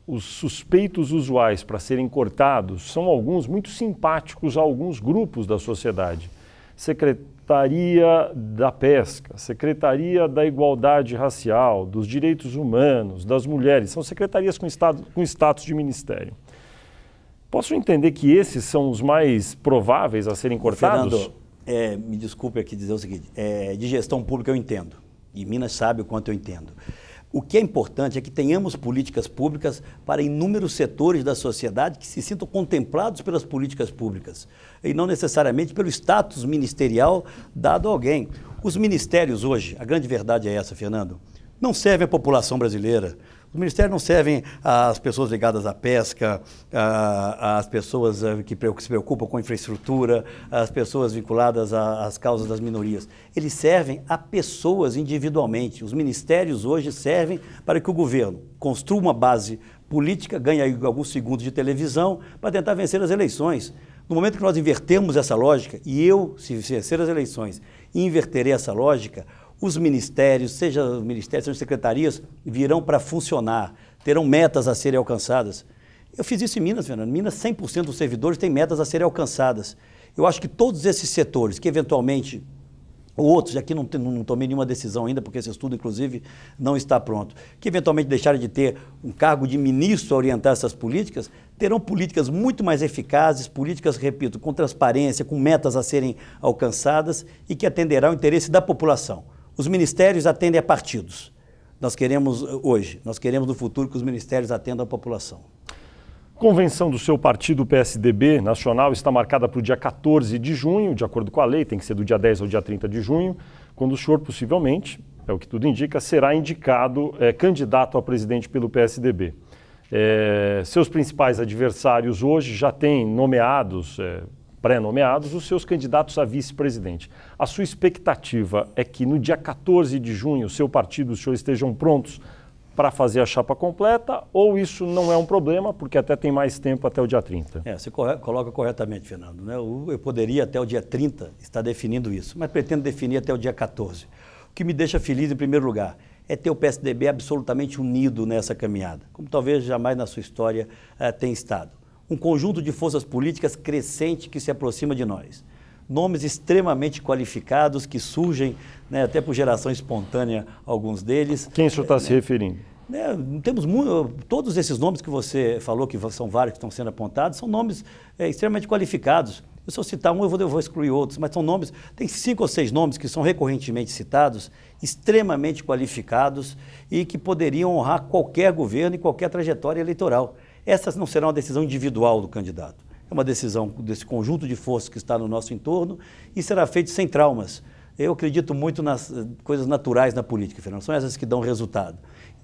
os suspeitos usuais para serem cortados são alguns muito simpáticos a alguns grupos da sociedade. Secretaria da Pesca, Secretaria da Igualdade Racial, dos Direitos Humanos, das Mulheres, são secretarias com, estado, com status de ministério. Posso entender que esses são os mais prováveis a serem cortados? Fernando, é, me desculpe aqui dizer o seguinte: é, de gestão pública eu entendo, e Minas sabe o quanto eu entendo. O que é importante é que tenhamos políticas públicas para inúmeros setores da sociedade que se sintam contemplados pelas políticas públicas e não necessariamente pelo status ministerial dado a alguém. Os ministérios hoje, a grande verdade é essa, Fernando, não servem à população brasileira. Os ministérios não servem às pessoas ligadas à pesca, às pessoas eh, que se preocupam com infraestrutura, às pessoas vinculadas às causas das minorias. Eles servem a pessoas individualmente. Os ministérios hoje servem para que o governo construa uma base política, ganhe alguns segundos de televisão para tentar vencer as eleições. No momento que nós invertermos essa lógica, e eu, se vencer as eleições, inverterei essa lógica, os ministérios, seja os ministérios, seja secretarias, virão para funcionar, terão metas a serem alcançadas. Eu fiz isso em Minas, Fernando. Minas, 100% dos servidores têm metas a serem alcançadas. Eu acho que todos esses setores que eventualmente ou outros, aqui não, não, não, tomei nenhuma decisão ainda, porque esse estudo, inclusive, não está pronto, que eventualmente deixarem de ter um cargo de ministro a orientar essas políticas, terão políticas muito mais eficazes, políticas, repito, com transparência, com metas a serem alcançadas e que atenderá o interesse da população. Os ministérios atendem a partidos. Nós queremos hoje, nós queremos no futuro que os ministérios atendam à população. Convenção do seu partido PSDB nacional está marcada para o dia 14 de junho, de acordo com a lei, tem que ser do dia 10 ao dia 30 de junho, quando o senhor possivelmente, é o que tudo indica, será indicado é, candidato a presidente pelo PSDB. É, eh, seus principais adversários hoje já têm nomeados é, pré-nomeados, os seus candidatos a vice-presidente. A sua expectativa é que no dia 14 de junho, seu partido, o senhor estejam prontos para fazer a chapa completa ou isso não é um problema, porque até tem mais tempo até o dia 30? É, você coloca corretamente, Fernando. Né? Eu poderia até o dia 30 estar definindo isso, mas pretendo definir até o dia 14. O que me deixa feliz em primeiro lugar é ter o PSDB absolutamente unido nessa caminhada, como talvez jamais na sua história uh, tenha estado um conjunto de forças políticas crescente que se aproxima de nós. Nomes extremamente qualificados que surgem, né, até por geração espontânea, alguns deles. Quem o senhor está é, se né? referindo? Né, temos muito, todos esses nomes que você falou, que são vários que estão sendo apontados, são nomes é, extremamente qualificados. Eu, se eu citar um, eu vou, eu vou excluir outros, mas são nomes, tem cinco ou seis nomes que são recorrentemente citados, extremamente qualificados e que poderiam honrar qualquer governo e qualquer trajetória eleitoral. Essas não será uma decisão individual do candidato. É uma decisão desse conjunto de forças que está no nosso entorno e será feito sem traumas. Eu acredito muito nas eh, coisas naturais na política, Fernando. São essas que dão resultado.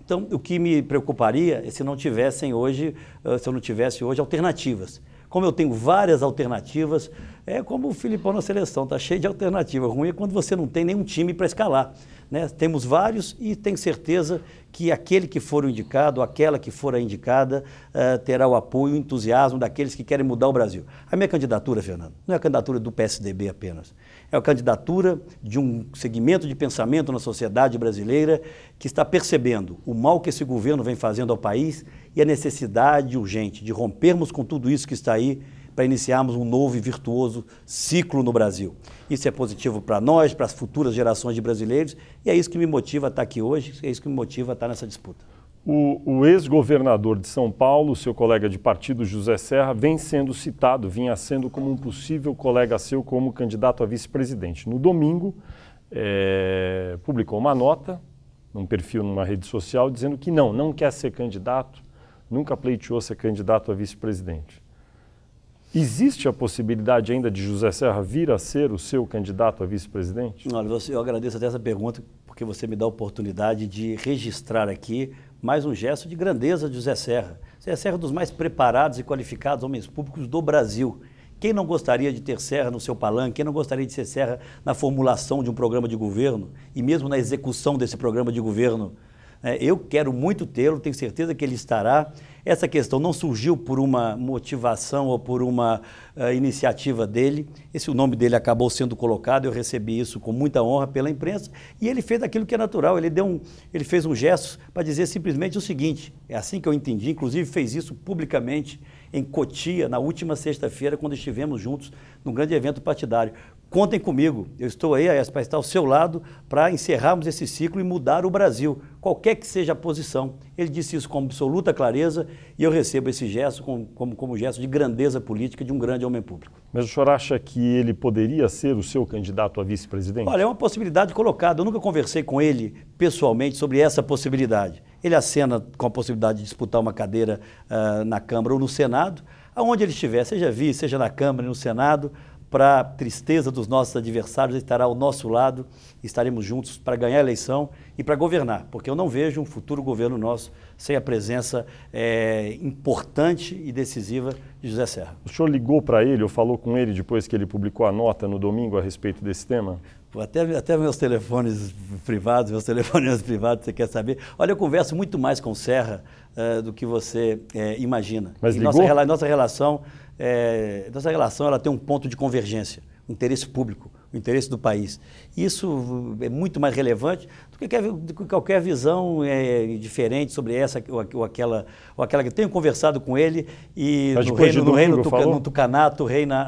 Então, o que me preocuparia é se não tivessem hoje, eh, se eu não tivesse hoje alternativas. Como eu tenho várias alternativas, é como o Filipão na seleção, tá cheio de alternativa. Ruim é quando você não tem nenhum time para escalar. Né? Temos vários e tenho certeza que aquele que for o indicado, aquela que for a indicada, uh, terá o apoio e o entusiasmo daqueles que querem mudar o Brasil. A minha candidatura, Fernando, não é a candidatura do PSDB apenas. É a candidatura de um segmento de pensamento na sociedade brasileira que está percebendo o mal que esse governo vem fazendo ao país e a necessidade urgente de rompermos com tudo isso que está aí para iniciarmos um novo e virtuoso ciclo no Brasil. Isso é positivo para nós, para as futuras gerações de brasileiros, e é isso que me motiva a estar aqui hoje, é isso que me motiva a estar nessa disputa. O, o ex-governador de São Paulo, seu colega de partido José Serra, vem sendo citado, vinha sendo como um possível colega seu como candidato a vice-presidente. No domingo, é, publicou uma nota num perfil numa rede social dizendo que não, não quer ser candidato, nunca pleiteou ser candidato a vice-presidente. Existe a possibilidade ainda de José Serra vir a ser o seu candidato a vice-presidente? Olha, eu agradeço até essa pergunta, porque você me dá a oportunidade de registrar aqui mais um gesto de grandeza de José Serra. José Serra é um dos mais preparados e qualificados homens públicos do Brasil. Quem não gostaria de ter Serra no seu palanque? Quem não gostaria de ser Serra na formulação de um programa de governo e mesmo na execução desse programa de governo? Né? Eu quero muito tê-lo, tenho certeza que ele estará. Essa questão não surgiu por uma motivação ou por uma uh, iniciativa dele. Esse o nome dele acabou sendo colocado, eu recebi isso com muita honra pela imprensa, e ele fez aquilo que é natural, ele deu um, ele fez um gesto para dizer simplesmente o seguinte, é assim que eu entendi, inclusive fez isso publicamente em Cotia na última sexta-feira quando estivemos juntos num grande evento partidário contem comigo. Eu estou aí, a para estar ao seu lado para encerrarmos esse ciclo e mudar o Brasil, qualquer que seja a posição. Ele disse isso com absoluta clareza e eu recebo esse gesto como, como, como gesto de grandeza política de um grande homem público. Mas o senhor acha que ele poderia ser o seu candidato a vice-presidente? Olha, é uma possibilidade colocada. Eu nunca conversei com ele pessoalmente sobre essa possibilidade. Ele acena com a possibilidade de disputar uma cadeira uh, na Câmara ou no Senado, aonde ele estiver, seja vice, seja na Câmara e no Senado para a tristeza dos nossos adversários, ele estará ao nosso lado, estaremos juntos para ganhar a eleição e para governar, porque eu não vejo um futuro governo nosso sem a presença é, importante e decisiva de José Serra. O senhor ligou para ele ou falou com ele depois que ele publicou a nota no domingo a respeito desse tema? Até, até meus telefones privados, meus telefones privados, você quer saber? Olha, eu converso muito mais com Serra uh, do que você uh, imagina. Mas ligou? Nossa, nossa relação é, nossa então, relação ela tem um ponto de convergência, o interesse público, o interesse do país. Isso é muito mais relevante do que qualquer, visão é, diferente sobre essa ou, aquela ou aquela que eu tenho conversado com ele e Mas no reino, no reino tuca, no tucanato reina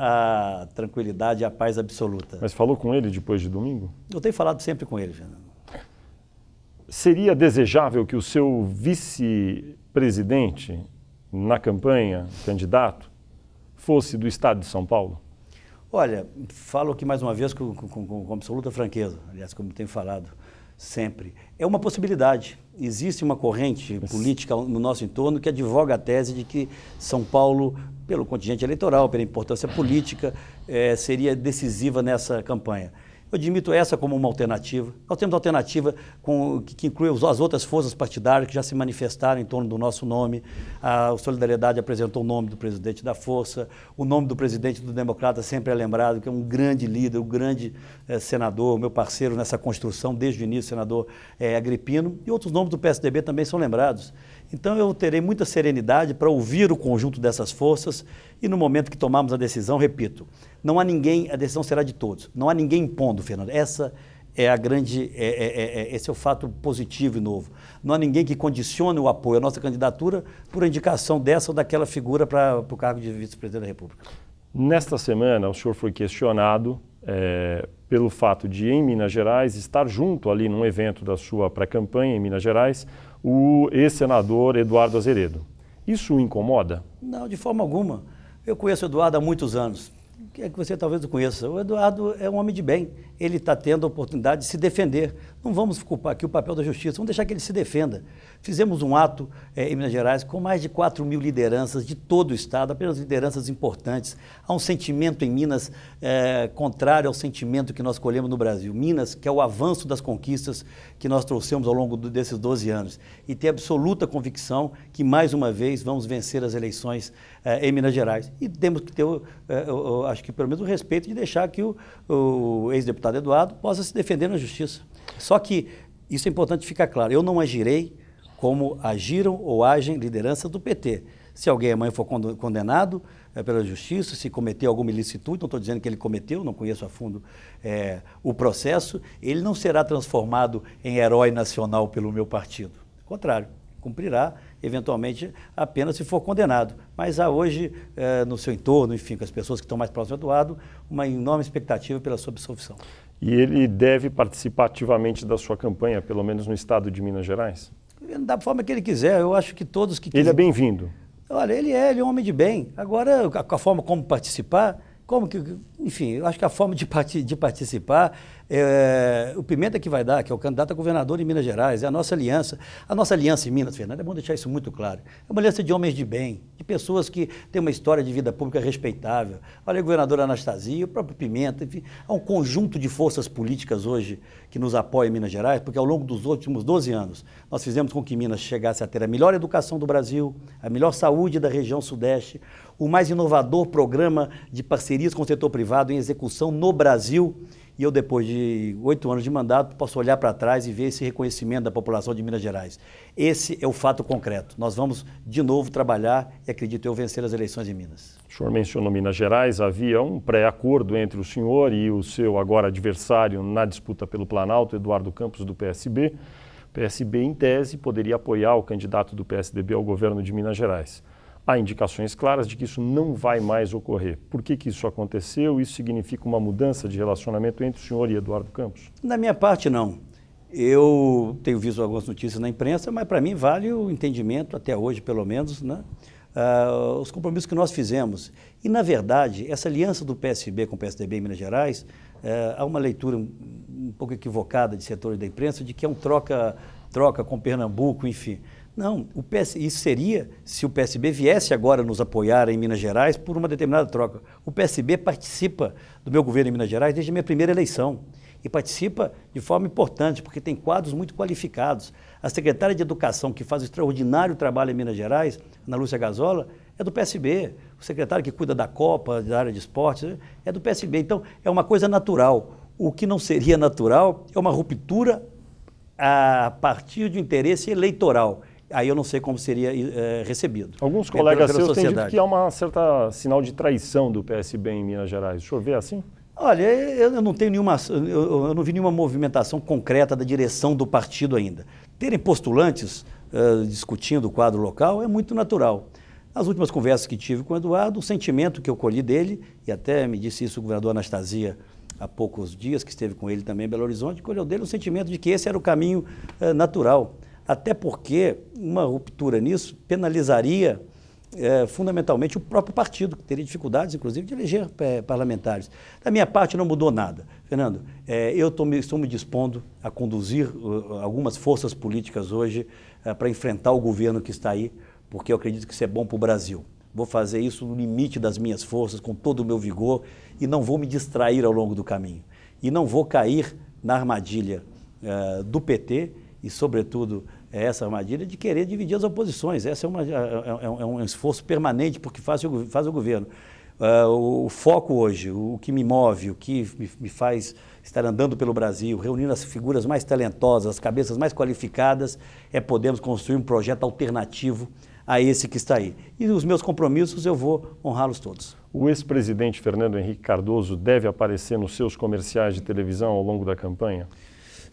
a tranquilidade e a paz absoluta. Mas falou com ele depois de domingo? Eu tenho falado sempre com ele, Fernando. Seria desejável que o seu vice-presidente na campanha, candidato, fosse do Estado de São Paulo? Olha, falo aqui mais uma vez com, com, com absoluta franqueza, aliás, como tenho falado sempre. É uma possibilidade. Existe uma corrente Mas... política no nosso entorno que advoga a tese de que São Paulo, pelo contingente eleitoral, pela importância política, é, seria decisiva nessa campanha. Eu admito essa como uma alternativa. Nós temos alternativa com, que, que, inclui as outras forças partidárias que já se manifestaram em torno do nosso nome. A Solidariedade apresentou o nome do presidente da Força, o nome do presidente do Democrata sempre é lembrado, que é um grande líder, um grande eh, senador, meu parceiro nessa construção desde o início, senador eh, Agripino. E outros nomes do PSDB também são lembrados. Então eu terei muita serenidade para ouvir o conjunto dessas forças e no momento que tomarmos a decisão, repito, não há ninguém, a decisão será de todos, não há ninguém impondo, Fernando. Essa é a grande, é, é, é, é esse é o fato positivo e novo. Não há ninguém que condicione o apoio à nossa candidatura por indicação dessa ou daquela figura para, para o cargo de vice-presidente da República. Nesta semana, o senhor foi questionado é, pelo fato de, em Minas Gerais, estar junto ali num evento da sua pré-campanha em Minas Gerais, o ex-senador Eduardo Azeredo. Isso o incomoda? Não, de forma alguma. Eu conheço o Eduardo há muitos anos. Que é que você talvez o conheça. O Eduardo é um homem de bem ele está tendo a oportunidade de se defender. Não vamos culpar aqui o papel da justiça, vamos deixar que ele se defenda. Fizemos um ato é, em Minas Gerais com mais de 4 mil lideranças de todo o Estado, apenas lideranças importantes. Há um sentimento em Minas é, contrário ao sentimento que nós colhemos no Brasil. Minas, que é o avanço das conquistas que nós trouxemos ao longo do, desses 12 anos. E ter absoluta convicção que, mais uma vez, vamos vencer as eleições é, em Minas Gerais. E temos que ter, é, acho que pelo menos o respeito de deixar que o, o ex-deputado deputado Eduardo possa se defender na justiça. Só que isso é importante ficar claro. Eu não agirei como agiram ou agem lideranças do PT. Se alguém amanhã for condenado é, pela justiça, se cometeu alguma ilicitude, não estou dizendo que ele cometeu, não conheço a fundo é, o processo, ele não será transformado em herói nacional pelo meu partido. Ao contrário, cumprirá eventualmente apenas se for condenado. Mas há hoje, é, no seu entorno, enfim, com as pessoas que estão mais próximas do Eduardo uma enorme expectativa pela sua absolvição e ele deve participar ativamente da sua campanha, pelo menos no estado de Minas Gerais? Da forma que ele quiser, eu acho que todos que quiserem. Ele é bem-vindo. Olha, ele é, ele é um homem de bem. Agora, com a forma como participar, como que enfim, eu acho que a forma de, parti de participar é o Pimenta que vai dar, que é o candidato a governador de Minas Gerais, é a nossa aliança. A nossa aliança em Minas, Fernando, é bom deixar isso muito claro. É uma aliança de homens de bem, de pessoas que têm uma história de vida pública respeitável. Olha o governador Anastasia, o próprio Pimenta, enfim, há um conjunto de forças políticas hoje que nos apoia em Minas Gerais, porque ao longo dos últimos 12 anos nós fizemos com que Minas chegasse a ter a melhor educação do Brasil, a melhor saúde da região Sudeste, o mais inovador programa de parcerias com o setor privado levado em execução no Brasil. E eu, depois de oito anos de mandato, posso olhar para trás e ver esse reconhecimento da população de Minas Gerais. Esse é o fato concreto. Nós vamos, de novo, trabalhar e, acredito eu, vencer as eleições em Minas. O senhor mencionou Minas Gerais. Havia um pré-acordo entre o senhor e o seu agora adversário na disputa pelo Planalto, Eduardo Campos, do PSB. O PSB, em tese, poderia apoiar o candidato do PSDB ao governo de Minas Gerais. Há indicações claras de que isso não vai mais ocorrer. Por que, que isso aconteceu? Isso significa uma mudança de relacionamento entre o senhor e Eduardo Campos? na minha parte, não. Eu tenho visto algumas notícias na imprensa, mas para mim vale o entendimento, até hoje pelo menos, né? Uh, os compromissos que nós fizemos. E, na verdade, essa aliança do PSB com o PSDB em Minas Gerais, uh, há uma leitura um pouco equivocada de setores da imprensa de que é um troca, troca com Pernambuco, enfim. Não, PS, isso seria se o PSB viesse agora nos apoiar em Minas Gerais por uma determinada troca. O PSB participa do meu governo em Minas Gerais desde a minha primeira eleição e participa de forma importante, porque tem quadros muito qualificados. A secretária de Educação, que faz um extraordinário trabalho em Minas Gerais, Ana Lúcia Gazola, é do PSB. O secretário que cuida da Copa, da área de esportes, é do PSB. Então, é uma coisa natural. O que não seria natural é uma ruptura a partir de interesse eleitoral aí eu não sei como seria é, recebido. Alguns colegas seus têm dito que há uma certa sinal de traição do PSB em Minas Gerais. Deixa eu ver assim? Olha, eu não tenho nenhuma, eu não vi nenhuma movimentação concreta da direção do partido ainda. Terem postulantes uh, discutindo o quadro local é muito natural. Nas últimas conversas que tive com o Eduardo, o sentimento que eu colhi dele, e até me disse isso o governador Anastasia há poucos dias, que esteve com ele também em Belo Horizonte, colheu dele o sentimento de que esse era o caminho uh, natural até porque uma ruptura nisso penalizaria é, fundamentalmente o próprio partido, que teria dificuldades, inclusive, de eleger é, parlamentares. Da minha parte, não mudou nada. Fernando, é, eu tô, estou me dispondo a conduzir uh, algumas forças políticas hoje uh, para enfrentar o governo que está aí, porque eu acredito que isso é bom para o Brasil. Vou fazer isso no limite das minhas forças, com todo o meu vigor, e não vou me distrair ao longo do caminho. E não vou cair na armadilha uh, do PT e, sobretudo, é essa armadilha de querer dividir as oposições. Essa é, uma, é, é, é um esforço permanente porque faz, o, faz o governo. Uh, o, o, foco hoje, o, o, que me move, o que me, me, faz estar andando pelo Brasil, reunindo as figuras mais talentosas, as cabeças mais qualificadas, é podermos construir um projeto alternativo a esse que está aí. E os meus compromissos eu vou honrá-los todos. O ex-presidente Fernando Henrique Cardoso deve aparecer nos seus comerciais de televisão ao longo da campanha?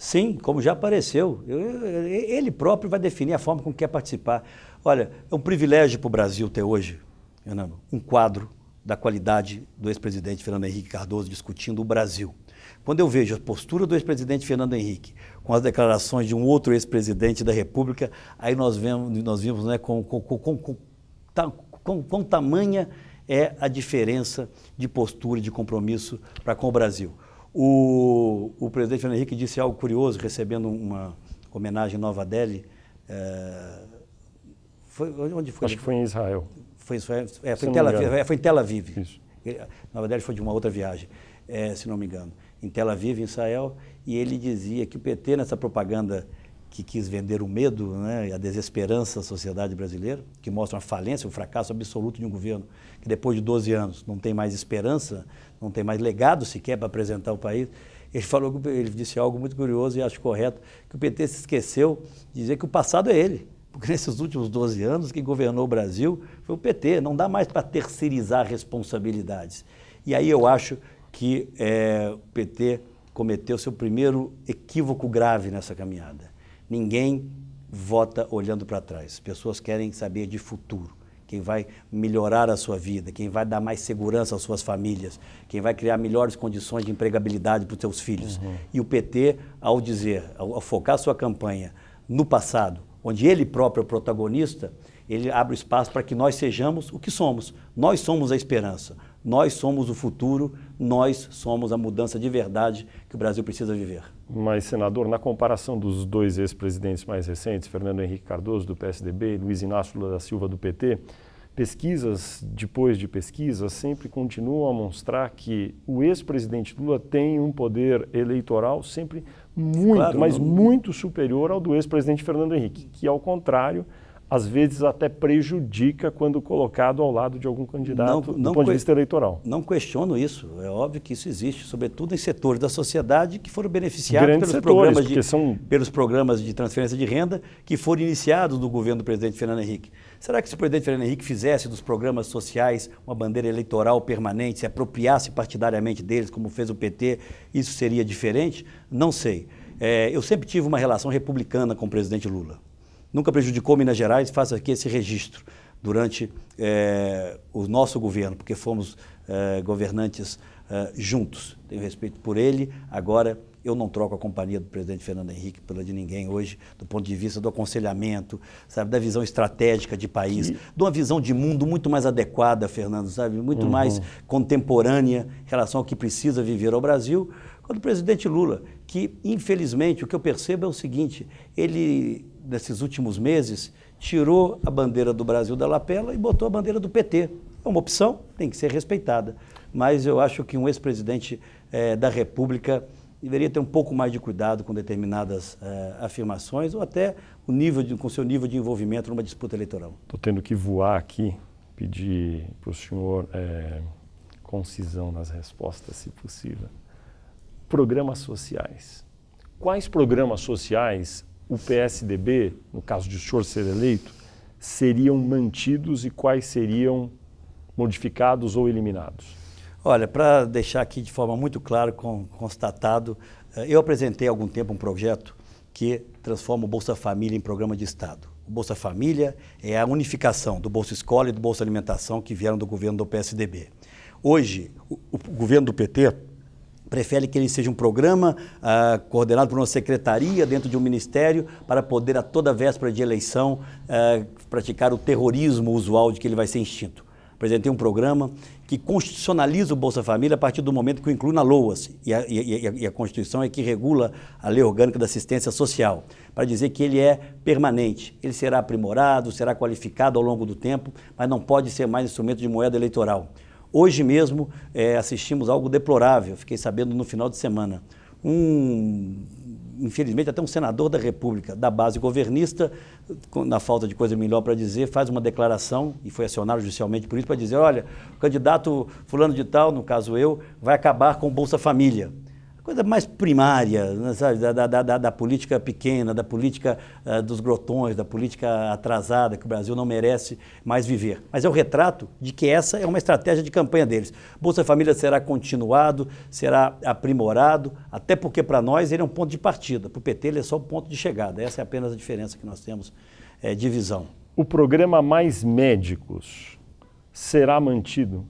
Sim, como já apareceu. Ele próprio vai definir a forma como quer participar. Olha, é um privilégio para o Brasil ter hoje, Fernando, um quadro da qualidade do ex-presidente Fernando Henrique Cardoso discutindo o Brasil. Quando eu vejo a postura do ex-presidente Fernando Henrique com as declarações de um outro ex-presidente da República, aí nós vemos, nós vimos né, com, com, com, com, com, com tamanha é a diferença de postura e de compromisso para com o Brasil. O, o presidente Fernando Henrique disse algo curioso, recebendo uma homenagem Nova Delhi. É, foi, onde foi? Acho que foi em Israel. Foi, é, foi, é, foi em, Tel Aviv, foi em Tel Aviv. Isso. Nova Delhi foi de uma outra viagem, é, se não me engano. Em Tel Aviv, em Israel, e ele dizia que o PT, nessa propaganda que quis vender o medo né, e a desesperança à sociedade brasileira, que mostra uma falência, um fracasso absoluto de um governo que depois de 12 anos não tem mais esperança, não tem mais legado sequer para apresentar o país. Ele falou, ele disse algo muito curioso e acho correto, que o PT se esqueceu de dizer que o passado é ele. Porque nesses últimos 12 anos, quem governou o Brasil foi o PT. Não dá mais para terceirizar responsabilidades. E aí eu acho que é, o PT cometeu seu primeiro equívoco grave nessa caminhada Ninguém vota olhando para trás. As pessoas querem saber de futuro. Quem vai melhorar a sua vida, quem vai dar mais segurança às suas famílias, quem vai criar melhores condições de empregabilidade para os seus filhos. Uhum. E o PT, ao dizer, ao, focar a sua campanha no passado, onde ele próprio é o protagonista, ele abre espaço para que nós sejamos o que somos. Nós somos a esperança. Nós somos o futuro, nós somos a mudança de verdade que o Brasil precisa viver. Mas, senador, na comparação dos dois ex-presidentes mais recentes, Fernando Henrique Cardoso, do PSDB, e Luiz Inácio Lula da Silva, do PT, pesquisas depois de pesquisas sempre continuam a mostrar que o ex-presidente Lula tem um poder eleitoral sempre muito, claro, mas não. muito superior ao do ex-presidente Fernando Henrique, que, ao contrário, às vezes até prejudica quando colocado ao lado de algum candidato não, não do ponto de vista eleitoral. Não questiono isso. É óbvio que isso existe, sobretudo em setores da sociedade que foram beneficiados pelos, setores, programas de, são... pelos programas de transferência de renda que foram iniciados do governo do presidente Fernando Henrique. Será que se o presidente Fernando Henrique fizesse dos programas sociais uma bandeira eleitoral permanente, se apropriasse partidariamente deles, como fez o PT, isso seria diferente? Não sei. É, eu sempre tive uma relação republicana com o presidente Lula nunca prejudicou Minas Gerais, faça aqui esse registro durante é, o nosso governo, porque fomos é, governantes é, juntos. Tenho respeito por ele. Agora, eu não troco a companhia do presidente Fernando Henrique pela de ninguém hoje, do ponto de vista do aconselhamento, sabe, da visão estratégica de país, de uma visão de mundo muito mais adequada, Fernando, sabe, muito uhum. mais contemporânea em relação ao que precisa viver ao Brasil, quando o presidente Lula, que infelizmente o que eu percebo é o seguinte, ele nesses últimos meses, tirou a bandeira do Brasil da lapela e botou a bandeira do PT. É uma opção, tem que ser respeitada. Mas eu acho que um ex-presidente é, da República deveria ter um pouco mais de cuidado com determinadas é, afirmações ou até o nível de, com seu nível de envolvimento numa disputa eleitoral. Estou tendo que voar aqui, pedir para o senhor é, concisão nas respostas, se possível. Programas sociais. Quais programas sociais o PSDB, no caso de o senhor ser eleito, seriam mantidos e quais seriam modificados ou eliminados? Olha, para deixar aqui de forma muito clara, constatado, eh, eu apresentei há algum tempo um projeto que transforma o Bolsa Família em programa de Estado. O Bolsa Família é a unificação do Bolsa Escola e do Bolsa Alimentação que vieram do governo do PSDB. Hoje, o, o governo do PT prefere que ele seja um programa uh, coordenado por uma secretaria dentro de um ministério para poder, a toda véspera de eleição, uh, praticar o terrorismo usual de que ele vai ser extinto. Apresentei um programa que constitucionaliza o Bolsa Família a partir do momento que o inclui na LOAS, assim, e a, e a, e a Constituição é que regula a Lei Orgânica da Assistência Social, para dizer que ele é permanente, ele será aprimorado, será qualificado ao longo do tempo, mas não pode ser mais instrumento de moeda eleitoral. Hoje mesmo é, assistimos algo deplorável, fiquei sabendo no final de semana. Um, infelizmente, até um senador da República, da base governista, na falta de coisa melhor para dizer, faz uma declaração, e foi acionado judicialmente por isso, para dizer: olha, o candidato Fulano de Tal, no caso eu, vai acabar com o Bolsa Família coisa mais primária, né, sabe, da, da, da, da, política pequena, da política uh, dos grotões, da política atrasada, que o Brasil não merece mais viver. Mas é o retrato de que essa é uma estratégia de campanha deles. Bolsa Família será continuado, será aprimorado, até porque para nós ele é um ponto de partida, para o PT ele é só um ponto de chegada. Essa é apenas a diferença que nós temos é, de visão. O programa Mais Médicos será mantido?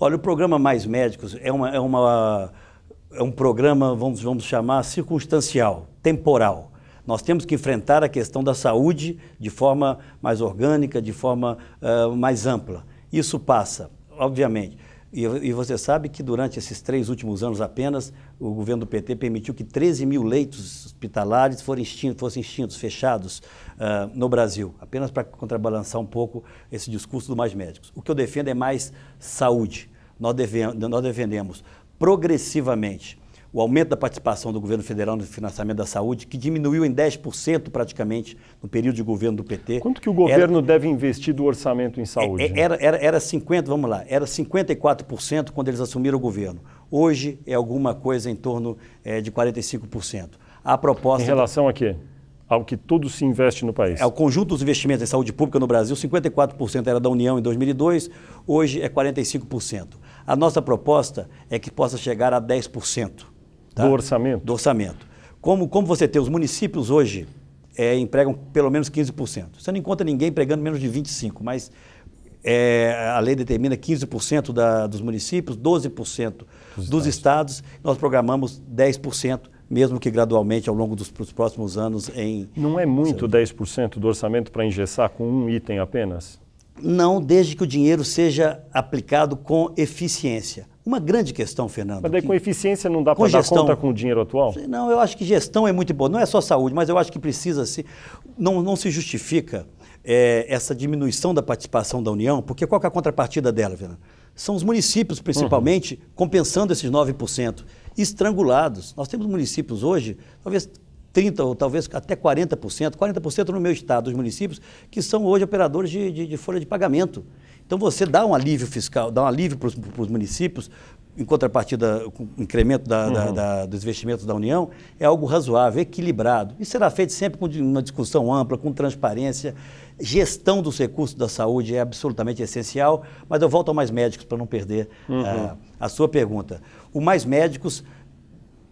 Olha, o programa Mais Médicos é uma, é uma é um programa, vamos, vamos chamar, circunstancial, temporal. Nós temos que enfrentar a questão da saúde de forma mais orgânica, de forma uh, mais ampla. Isso passa, obviamente. E, e, você sabe que durante esses três últimos anos apenas, o governo do PT permitiu que 13 mil leitos hospitalares fossem extintos, fossem extintos fechados uh, no Brasil, apenas para contrabalançar um pouco esse discurso do mais médicos. O que eu defendo é mais saúde. Nós, deve, nós defendemos progressivamente o aumento da participação do governo federal no financiamento da saúde, que diminuiu em 10% praticamente no período de governo do PT. Quanto que o governo era, deve investir do orçamento em saúde? É, é, era, era, era 50%, vamos lá, era 54% quando eles assumiram o governo. Hoje é alguma coisa em torno é, de 45%. A proposta. Em relação a quê? Ao que tudo se investe no país. É, ao conjunto dos investimentos em saúde pública no Brasil, 54% era da União em 2002, hoje é 45%. A nossa proposta é que possa chegar a 10%. Tá? Do orçamento? Do orçamento. Como, como você tem, os municípios hoje é, empregam pelo menos 15%. Você não encontra ninguém empregando menos de 25%, mas é, a lei determina 15% da, dos municípios, 12% dos, dos estados. estados. Nós programamos 10%, mesmo que gradualmente ao longo dos, próximos anos em... Não é muito 10% do orçamento para engessar com um item apenas? Não, desde que o dinheiro seja aplicado com eficiência. Uma grande questão, Fernando. Mas daí com eficiência não dá para dar conta com o dinheiro atual? Não, eu acho que gestão é muito boa Não é só saúde, mas eu acho que precisa se. Não, não se justifica é, essa diminuição da participação da União, porque qual é a contrapartida dela, Fernando? São os municípios, uhum. principalmente, uhum. compensando esses 9%, estrangulados. Nós temos municípios hoje, talvez 30% ou talvez até 40%, 40% no meu estado, dos municípios, que são hoje operadores de, de, de folha de pagamento. Então você dá um alívio fiscal, dá um alívio para os municípios, em contrapartida, o incremento da, uhum. da, da, dos investimentos da União, é algo razoável, equilibrado. E será feito sempre com uma discussão ampla, com transparência. Gestão dos recursos da saúde é absolutamente essencial, mas eu volto ao Mais Médicos para não perder uhum. uh, a sua pergunta. O Mais Médicos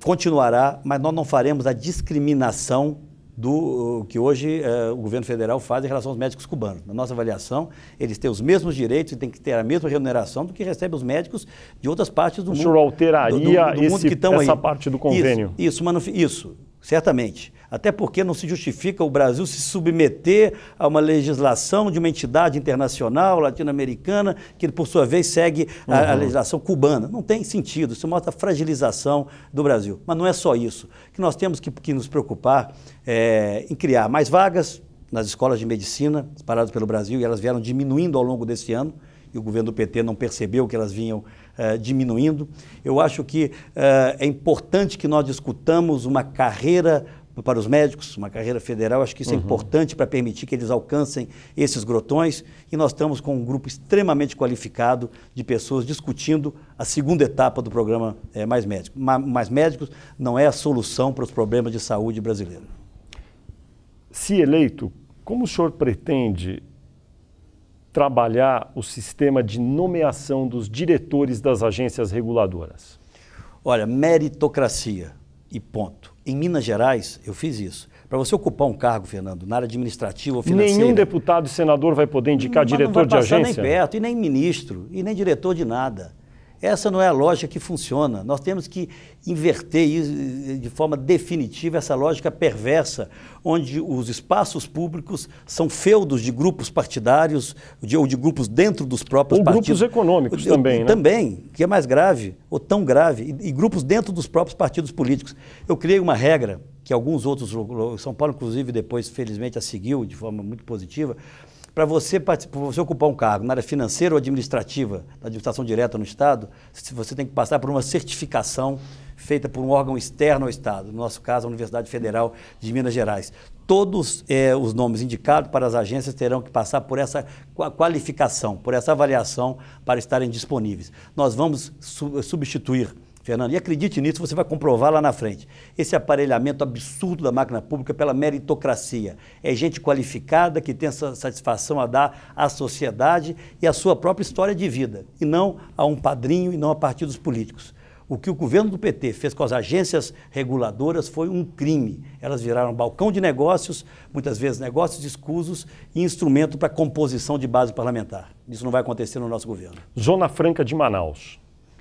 continuará, mas nós não faremos a discriminação do que hoje eh, o governo federal faz em relação aos médicos cubanos. Na nossa avaliação, eles têm os mesmos direitos e têm que ter a mesma remuneração do que recebem os médicos de outras partes do o mundo. O senhor alteraria do, do, do esse, essa aí. parte do convênio? Isso, isso, mano, isso certamente. Até porque não se justifica o Brasil se submeter a uma legislação de uma entidade internacional latino-americana que, por sua vez, segue uhum. a, a, uhum. legislação cubana. Não tem sentido, isso é mostra a fragilização do Brasil. Mas não é só isso. que nós temos que, que nos preocupar é, em criar mais vagas nas escolas de medicina separadas pelo Brasil, e elas vieram diminuindo ao longo desse ano, e o governo do PT não percebeu que elas vinham eh, diminuindo. Eu acho que uh, é importante que nós discutamos uma carreira para os médicos, uma carreira federal, acho que isso é uhum. é importante para permitir que eles alcancem esses grotões. E nós estamos com um grupo extremamente qualificado de pessoas discutindo a segunda etapa do programa é, Mais Médicos. Ma mais Médicos não é a solução para os problemas de saúde brasileiro. Se eleito, como o senhor pretende trabalhar o sistema de nomeação dos diretores das agências reguladoras? Olha, meritocracia e ponto. Em Minas Gerais, eu fiz isso. Para você ocupar um cargo, Fernando, na área administrativa ou financeira. Nenhum deputado e senador vai poder indicar não, diretor não vai de agência? Nem perto, e nem ministro, e nem diretor de nada. Essa não é a lógica que funciona. Nós temos que inverter isso eh, de forma definitiva essa lógica perversa, onde os espaços públicos são feudos de grupos partidários de, ou de grupos dentro dos próprios ou partidos. grupos econômicos ou, também, né? Também, que é mais grave, ou tão grave, e, e grupos dentro dos próprios partidos políticos. Eu criei uma regra que alguns outros, São Paulo inclusive depois felizmente a seguiu de forma muito positiva, para você, você ocupar um cargo na área financeira ou administrativa, na administração direta no Estado, você tem que passar por uma certificação feita por um órgão externo ao Estado, no nosso caso, a Universidade Federal de Minas Gerais. Todos é, os nomes indicados para as agências terão que passar por essa qualificação, por essa avaliação para estarem disponíveis. Nós vamos su substituir Fernando, e acredite nisso, você vai comprovar lá na frente. Esse aparelhamento absurdo da máquina pública pela meritocracia. É gente qualificada que tem essa satisfação a dar à sociedade e à sua própria história de vida, e não a um padrinho e não a partidos políticos. O que o governo do PT fez com as agências reguladoras foi um crime. Elas viraram balcão de negócios, muitas vezes negócios escusos e instrumento para composição de base parlamentar. Isso não vai acontecer no nosso governo. Zona Franca de Manaus.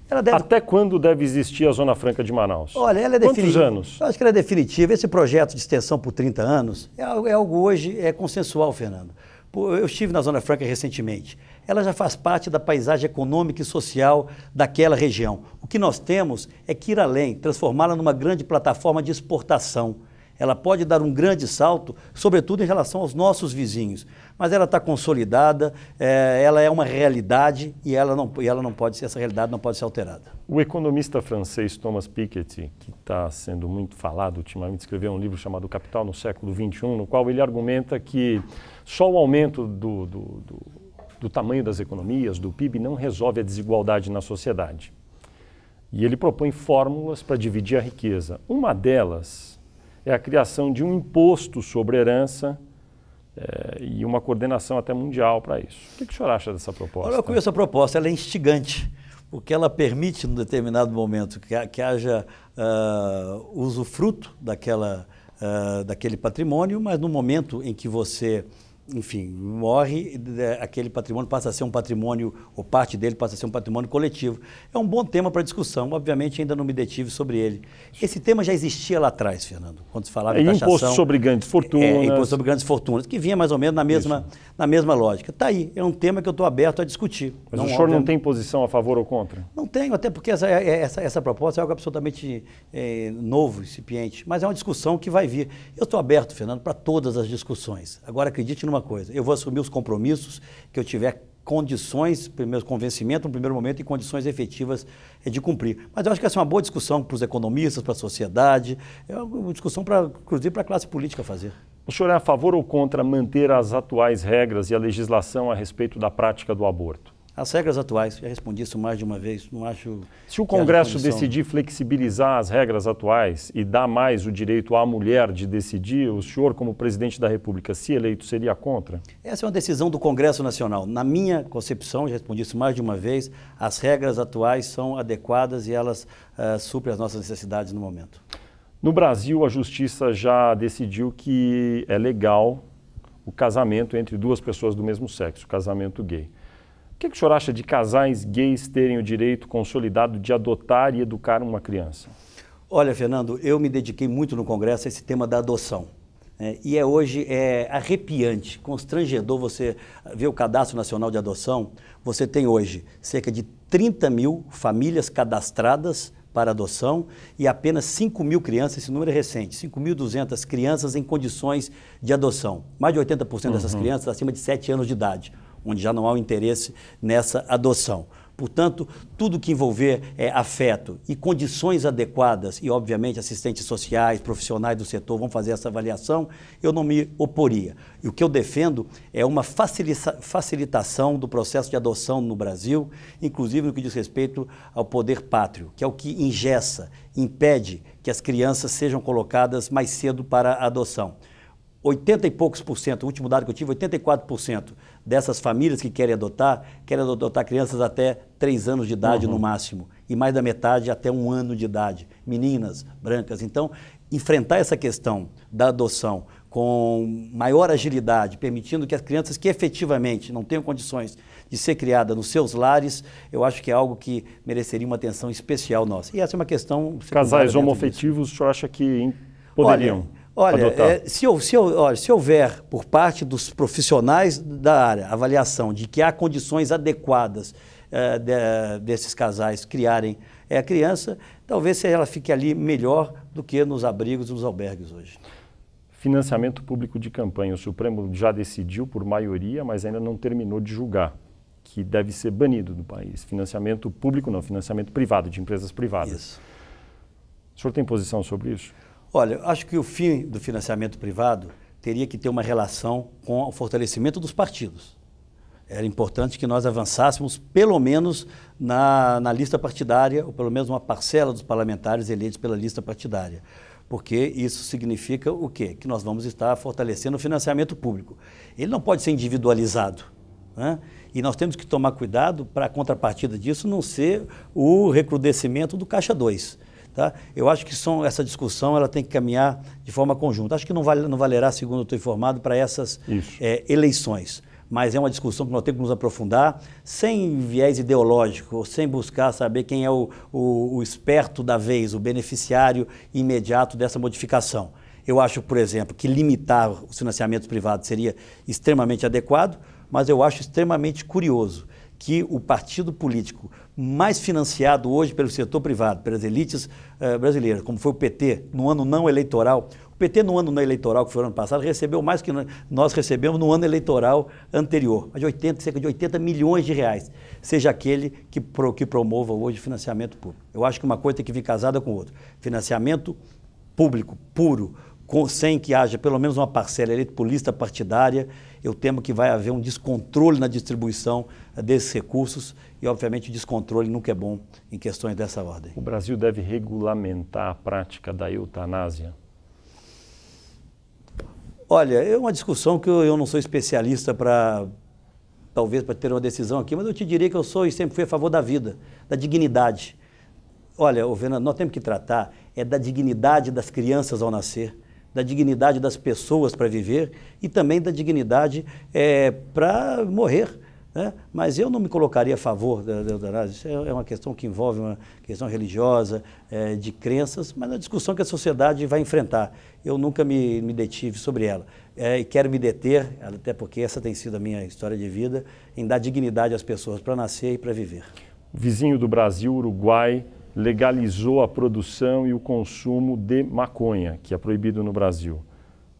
Deve... Até quando deve existir a Zona Franca de Manaus? Olha, ela é definitiva. Quantos anos? Eu acho que ela é definitiva. Esse projeto de extensão por 30 anos é algo, é algo hoje é consensual, Fernando. Eu estive na Zona Franca recentemente. Ela já faz parte da paisagem econômica e social daquela região. O que nós temos é que ir além, transformá-la numa grande plataforma de exportação. Ela pode dar um grande salto, sobretudo em relação aos nossos vizinhos mas ela está consolidada, é, ela é uma realidade e ela não, e ela não pode ser, essa realidade não pode ser alterada. O economista francês Thomas Piketty, que está sendo muito falado ultimamente, escreveu um livro chamado Capital no século XXI, no qual ele argumenta que só o aumento do, do, do, do tamanho das economias, do PIB, não resolve a desigualdade na sociedade. E ele propõe fórmulas para dividir a riqueza. Uma delas é a criação de um imposto sobre herança é, e uma coordenação até mundial para isso. O que, que o senhor acha dessa proposta? Olha, eu conheço a proposta, ela é instigante, porque ela permite, em determinado momento, que, que haja uh, usufruto daquela, uh, daquele patrimônio, mas no momento em que você enfim, morre, aquele patrimônio passa a ser um patrimônio, ou parte dele passa a ser um patrimônio coletivo. É um bom tema para discussão, obviamente ainda não me detive sobre ele. Esse tema já existia lá atrás, Fernando, quando se falava é, em taxação. Imposto sobre grandes fortunas. É, é imposto sobre grandes fortunas, que vinha mais ou menos na mesma, na mesma lógica. Está aí, é um tema que eu estou aberto a discutir. Mas não, o senhor não tem posição a favor ou contra? Não tenho, até porque essa, é, é, essa, essa proposta é algo absolutamente é, novo, incipiente, mas é uma discussão que vai vir. Eu estou aberto, Fernando, para todas as discussões. Agora acredite numa uma coisa. Eu vou assumir os compromissos que eu tiver condições, primeiro convencimento no primeiro momento e condições efetivas eh, de cumprir. Mas eu acho que essa é uma boa discussão para os economistas, para a sociedade, é uma discussão para, inclusive, para a classe política fazer. O senhor é a favor ou contra manter as atuais regras e a legislação a respeito da prática do aborto? As regras atuais, já respondi isso mais de uma vez, não acho. Se o Congresso decidir flexibilizar as regras atuais e dar mais o direito à mulher de decidir, o senhor, como presidente da República, se eleito, seria contra? Essa é uma decisão do Congresso Nacional. Na minha concepção, já respondi isso mais de uma vez, as regras atuais são adequadas e elas uh, suprem as nossas necessidades no momento. No Brasil, a justiça já decidiu que é legal o casamento entre duas pessoas do mesmo sexo, o casamento gay. O que, é que o senhor acha de casais gays terem o direito consolidado de adotar e educar uma criança? Olha, Fernando, eu me dediquei muito no Congresso a esse tema da adoção. É, e é hoje é arrepiante, constrangedor você ver o Cadastro Nacional de Adoção. Você tem hoje cerca de 30 mil famílias cadastradas para adoção e apenas 5 mil crianças, esse número é recente, 5.200 crianças em condições de adoção. Mais de 80% dessas uhum. crianças acima de 7 anos de idade onde já não há o interesse nessa adoção. Portanto, tudo que envolver é, afeto e condições adequadas, e obviamente assistentes sociais, profissionais do setor vão fazer essa avaliação, eu não me oporia. E o que eu defendo é uma facilitação do processo de adoção no Brasil, inclusive no que diz respeito ao poder pátrio, que é o que ingessa, impede que as crianças sejam colocadas mais cedo para a adoção. 80 e poucos por cento, o último dado que eu tive, 84 por cento dessas famílias que querem adotar, querem adotar crianças até 3 anos de idade uhum. no máximo, e mais da metade até um ano de idade, meninas brancas. Então, enfrentar essa questão da adoção com maior agilidade, permitindo que as crianças que efetivamente não tenham condições de ser criada nos seus lares, eu acho que é algo que mereceria uma atenção especial nossa. E essa é uma questão. Casais homofetivos, o senhor acha que poderiam? Olha, Olha, é, se, se, olha, se houver por parte dos profissionais da área avaliação de que há condições adequadas é, de, desses casais criarem é, a criança, talvez ela fique ali melhor do que nos abrigos e nos albergues hoje. Financiamento público de campanha. O Supremo já decidiu por maioria, mas ainda não terminou de julgar que deve ser banido do país. Financiamento público não, financiamento privado, de empresas privadas. Isso. O senhor tem posição sobre isso? Olha, acho que o fim do financiamento privado teria que ter uma relação com o fortalecimento dos partidos. Era importante que nós avançássemos, pelo menos, na, na lista partidária, ou pelo menos uma parcela dos parlamentares eleitos pela lista partidária porque isso significa o quê? Que nós vamos estar fortalecendo o financiamento público. Ele não pode ser individualizado. Né? E nós temos que tomar cuidado para a contrapartida disso não ser o recrudescimento do Caixa 2. Tá? Eu acho que são, essa discussão ela tem que caminhar de forma conjunta. Acho que não, vale, não valerá, segundo eu estou informado, para essas é, eleições. Mas é uma discussão que nós temos que nos aprofundar, sem viés ideológico, sem buscar saber quem é o, o, o esperto da vez, o beneficiário imediato dessa modificação. Eu acho, por exemplo, que limitar os financiamentos privados seria extremamente adequado, mas eu acho extremamente curioso que o partido político mais financiado hoje pelo setor privado, pelas elites uh, brasileiras, como foi o PT no ano não eleitoral, o PT no ano não eleitoral, que foi o ano passado, recebeu mais que nós recebemos no ano eleitoral anterior, de 80, cerca de 80 milhões de reais, seja aquele que, pro, que promova hoje o financiamento público. Eu acho que uma coisa tem que vir casada com outra. Financiamento público, puro, com, sem que haja pelo menos uma parcela eleita por lista partidária, eu temo que vai haver um descontrole na distribuição eh, desses recursos e, obviamente, o descontrole nunca é bom em questões dessa ordem. O Brasil deve regulamentar a prática da eutanásia? Olha, é uma discussão que eu, eu não sou especialista para talvez para ter uma decisão aqui, mas eu te diria que eu sou e sempre fui a favor da vida, da dignidade. Olha, Fernando, nós temos que tratar é da dignidade das crianças ao nascer, da dignidade das pessoas para viver e também da dignidade é, para morrer. Né? Mas eu não me colocaria a favor da, da eutanásia. Isso é, é uma questão que envolve uma questão religiosa, é, de crenças, mas é uma discussão que a sociedade vai enfrentar. Eu nunca me, me detive sobre ela. É, e quero me deter, até porque essa tem sido a minha história de vida, em dar dignidade às pessoas para nascer e para viver. Vizinho do Brasil, Uruguai, legalizou a produção e o consumo de maconha, que é proibido no Brasil.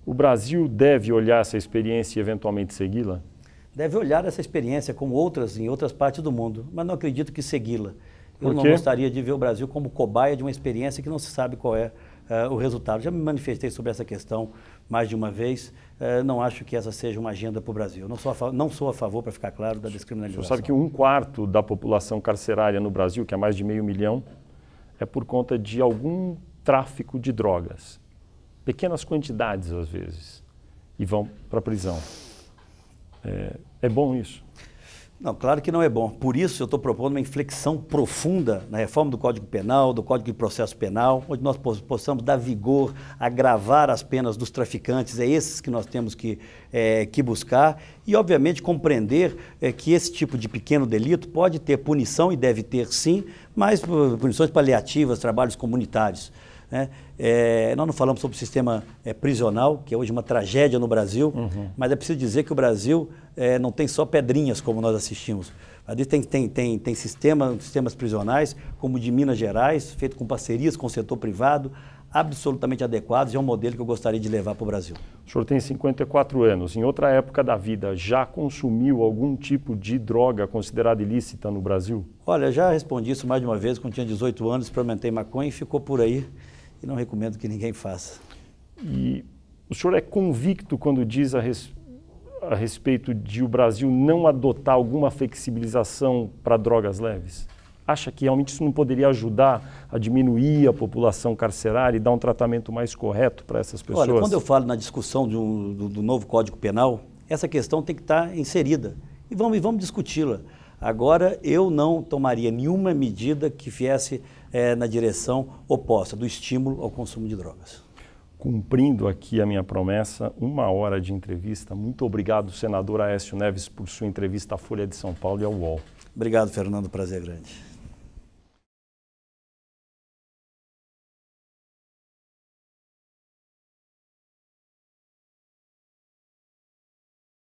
O Brasil deve olhar essa experiência e eventualmente segui-la? Deve olhar essa experiência como outras em outras partes do mundo, mas não acredito que segui-la. Eu não gostaria de ver o Brasil como cobaia de uma experiência que não se sabe qual é uh, o resultado. Já me manifestei sobre essa questão mais de uma vez. Uh, não acho que essa seja uma agenda para o Brasil. Não sou, a não sou a favor, para ficar claro, da descriminalização. Você sabe que um quarto da população carcerária no Brasil, que é mais de meio milhão, é por conta de algum tráfico de drogas. Pequenas quantidades, às vezes, e vão para a prisão. É, é bom isso? Não, claro que não é bom. Por isso eu estou propondo uma inflexão profunda na reforma do Código Penal, do Código de Processo Penal, onde nós possamos dar vigor, agravar as penas dos traficantes, é esses que nós temos que, é, que buscar, e obviamente compreender é, que esse tipo de pequeno delito pode ter punição e deve ter sim, mas punições paliativas, trabalhos comunitários. Né? É, nós não falamos sobre o sistema é, prisional, que é hoje uma tragédia no Brasil, uhum. mas é preciso dizer que o Brasil é, não tem só pedrinhas como nós assistimos. tem, tem, tem, tem sistema, sistemas prisionais, como o de Minas Gerais, feito com parcerias com o setor privado, absolutamente adequados e é um modelo que eu gostaria de levar para o Brasil. O senhor tem 54 anos. Em outra época da vida, já consumiu algum tipo de droga considerada ilícita no Brasil? Olha, já respondi isso mais de uma vez. Quando tinha 18 anos, experimentei maconha e ficou por aí e não recomendo que ninguém faça. E o senhor é convicto quando diz a, res, a respeito de o Brasil não adotar alguma flexibilização para drogas leves? Acha que realmente isso não poderia ajudar a diminuir a população carcerária e dar um tratamento mais correto para essas pessoas? Olha, quando eu falo na discussão um, do, do novo Código Penal, essa questão tem que estar inserida e vamos, e vamos discuti-la. Agora, eu não tomaria nenhuma medida que viesse é, na direção oposta, do estímulo ao consumo de drogas. Cumprindo aqui a minha promessa, uma hora de entrevista. Muito obrigado, senador Aécio Neves, por sua entrevista à Folha de São Paulo e ao UOL. Obrigado, Fernando. Prazer é grande.